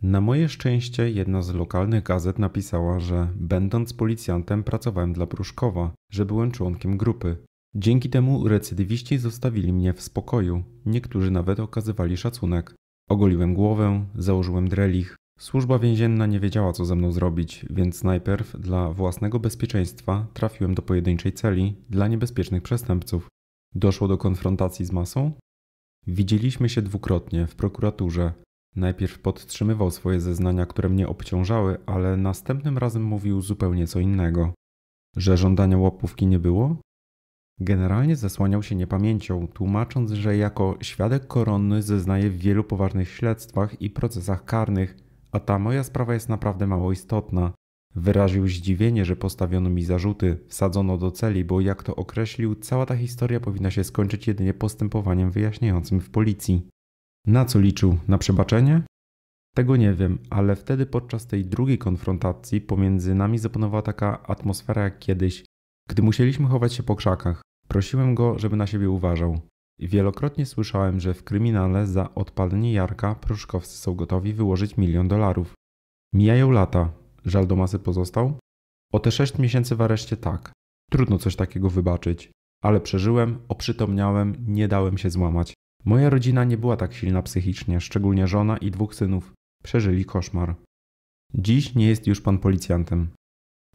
Na moje szczęście jedna z lokalnych gazet napisała, że będąc policjantem pracowałem dla Pruszkowa, że byłem członkiem grupy. Dzięki temu recydywiści zostawili mnie w spokoju, niektórzy nawet okazywali szacunek. Ogoliłem głowę, założyłem drelich. Służba więzienna nie wiedziała co ze mną zrobić, więc najpierw dla własnego bezpieczeństwa trafiłem do pojedynczej celi dla niebezpiecznych przestępców. Doszło do konfrontacji z masą? Widzieliśmy się dwukrotnie w prokuraturze, Najpierw podtrzymywał swoje zeznania, które mnie obciążały, ale następnym razem mówił zupełnie co innego. Że żądania łapówki nie było? Generalnie zasłaniał się niepamięcią, tłumacząc, że jako świadek koronny zeznaje w wielu poważnych śledztwach i procesach karnych, a ta moja sprawa jest naprawdę mało istotna. Wyraził zdziwienie, że postawiono mi zarzuty, wsadzono do celi, bo jak to określił, cała ta historia powinna się skończyć jedynie postępowaniem wyjaśniającym w policji. Na co liczył? Na przebaczenie? Tego nie wiem, ale wtedy podczas tej drugiej konfrontacji pomiędzy nami zapanowała taka atmosfera jak kiedyś, gdy musieliśmy chować się po krzakach. Prosiłem go, żeby na siebie uważał. Wielokrotnie słyszałem, że w kryminale za odpalenie Jarka pruszkowcy są gotowi wyłożyć milion dolarów. Mijają lata. Żal do masy pozostał? O te sześć miesięcy w areszcie tak. Trudno coś takiego wybaczyć. Ale przeżyłem, oprzytomniałem, nie dałem się złamać. Moja rodzina nie była tak silna psychicznie, szczególnie żona i dwóch synów. Przeżyli koszmar. Dziś nie jest już pan policjantem.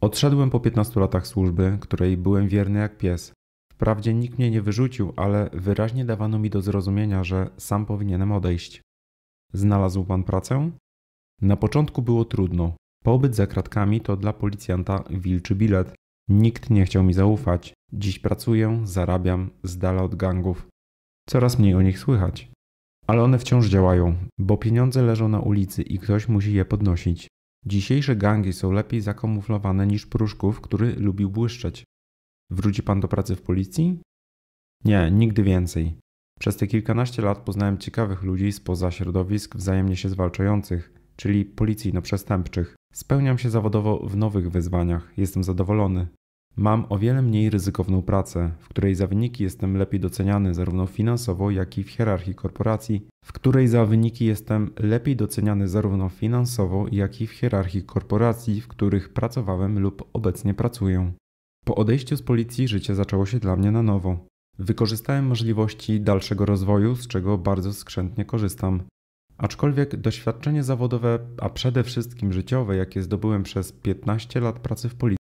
Odszedłem po 15 latach służby, której byłem wierny jak pies. Wprawdzie nikt mnie nie wyrzucił, ale wyraźnie dawano mi do zrozumienia, że sam powinienem odejść. Znalazł pan pracę? Na początku było trudno. Pobyt za kratkami to dla policjanta wilczy bilet. Nikt nie chciał mi zaufać. Dziś pracuję, zarabiam, z dala od gangów. Coraz mniej o nich słychać. Ale one wciąż działają, bo pieniądze leżą na ulicy i ktoś musi je podnosić. Dzisiejsze gangi są lepiej zakamuflowane niż Pruszków, który lubił błyszczeć. Wróci pan do pracy w policji? Nie, nigdy więcej. Przez te kilkanaście lat poznałem ciekawych ludzi spoza środowisk wzajemnie się zwalczających, czyli policyjno-przestępczych. Spełniam się zawodowo w nowych wyzwaniach, jestem zadowolony. Mam o wiele mniej ryzykowną pracę, w której za wyniki jestem lepiej doceniany zarówno finansowo, jak i w hierarchii korporacji, w której za wyniki jestem lepiej doceniany zarówno finansowo, jak i w hierarchii korporacji, w których pracowałem lub obecnie pracuję. Po odejściu z policji życie zaczęło się dla mnie na nowo. Wykorzystałem możliwości dalszego rozwoju, z czego bardzo skrzętnie korzystam. Aczkolwiek doświadczenie zawodowe, a przede wszystkim życiowe, jakie zdobyłem przez 15 lat pracy w policji,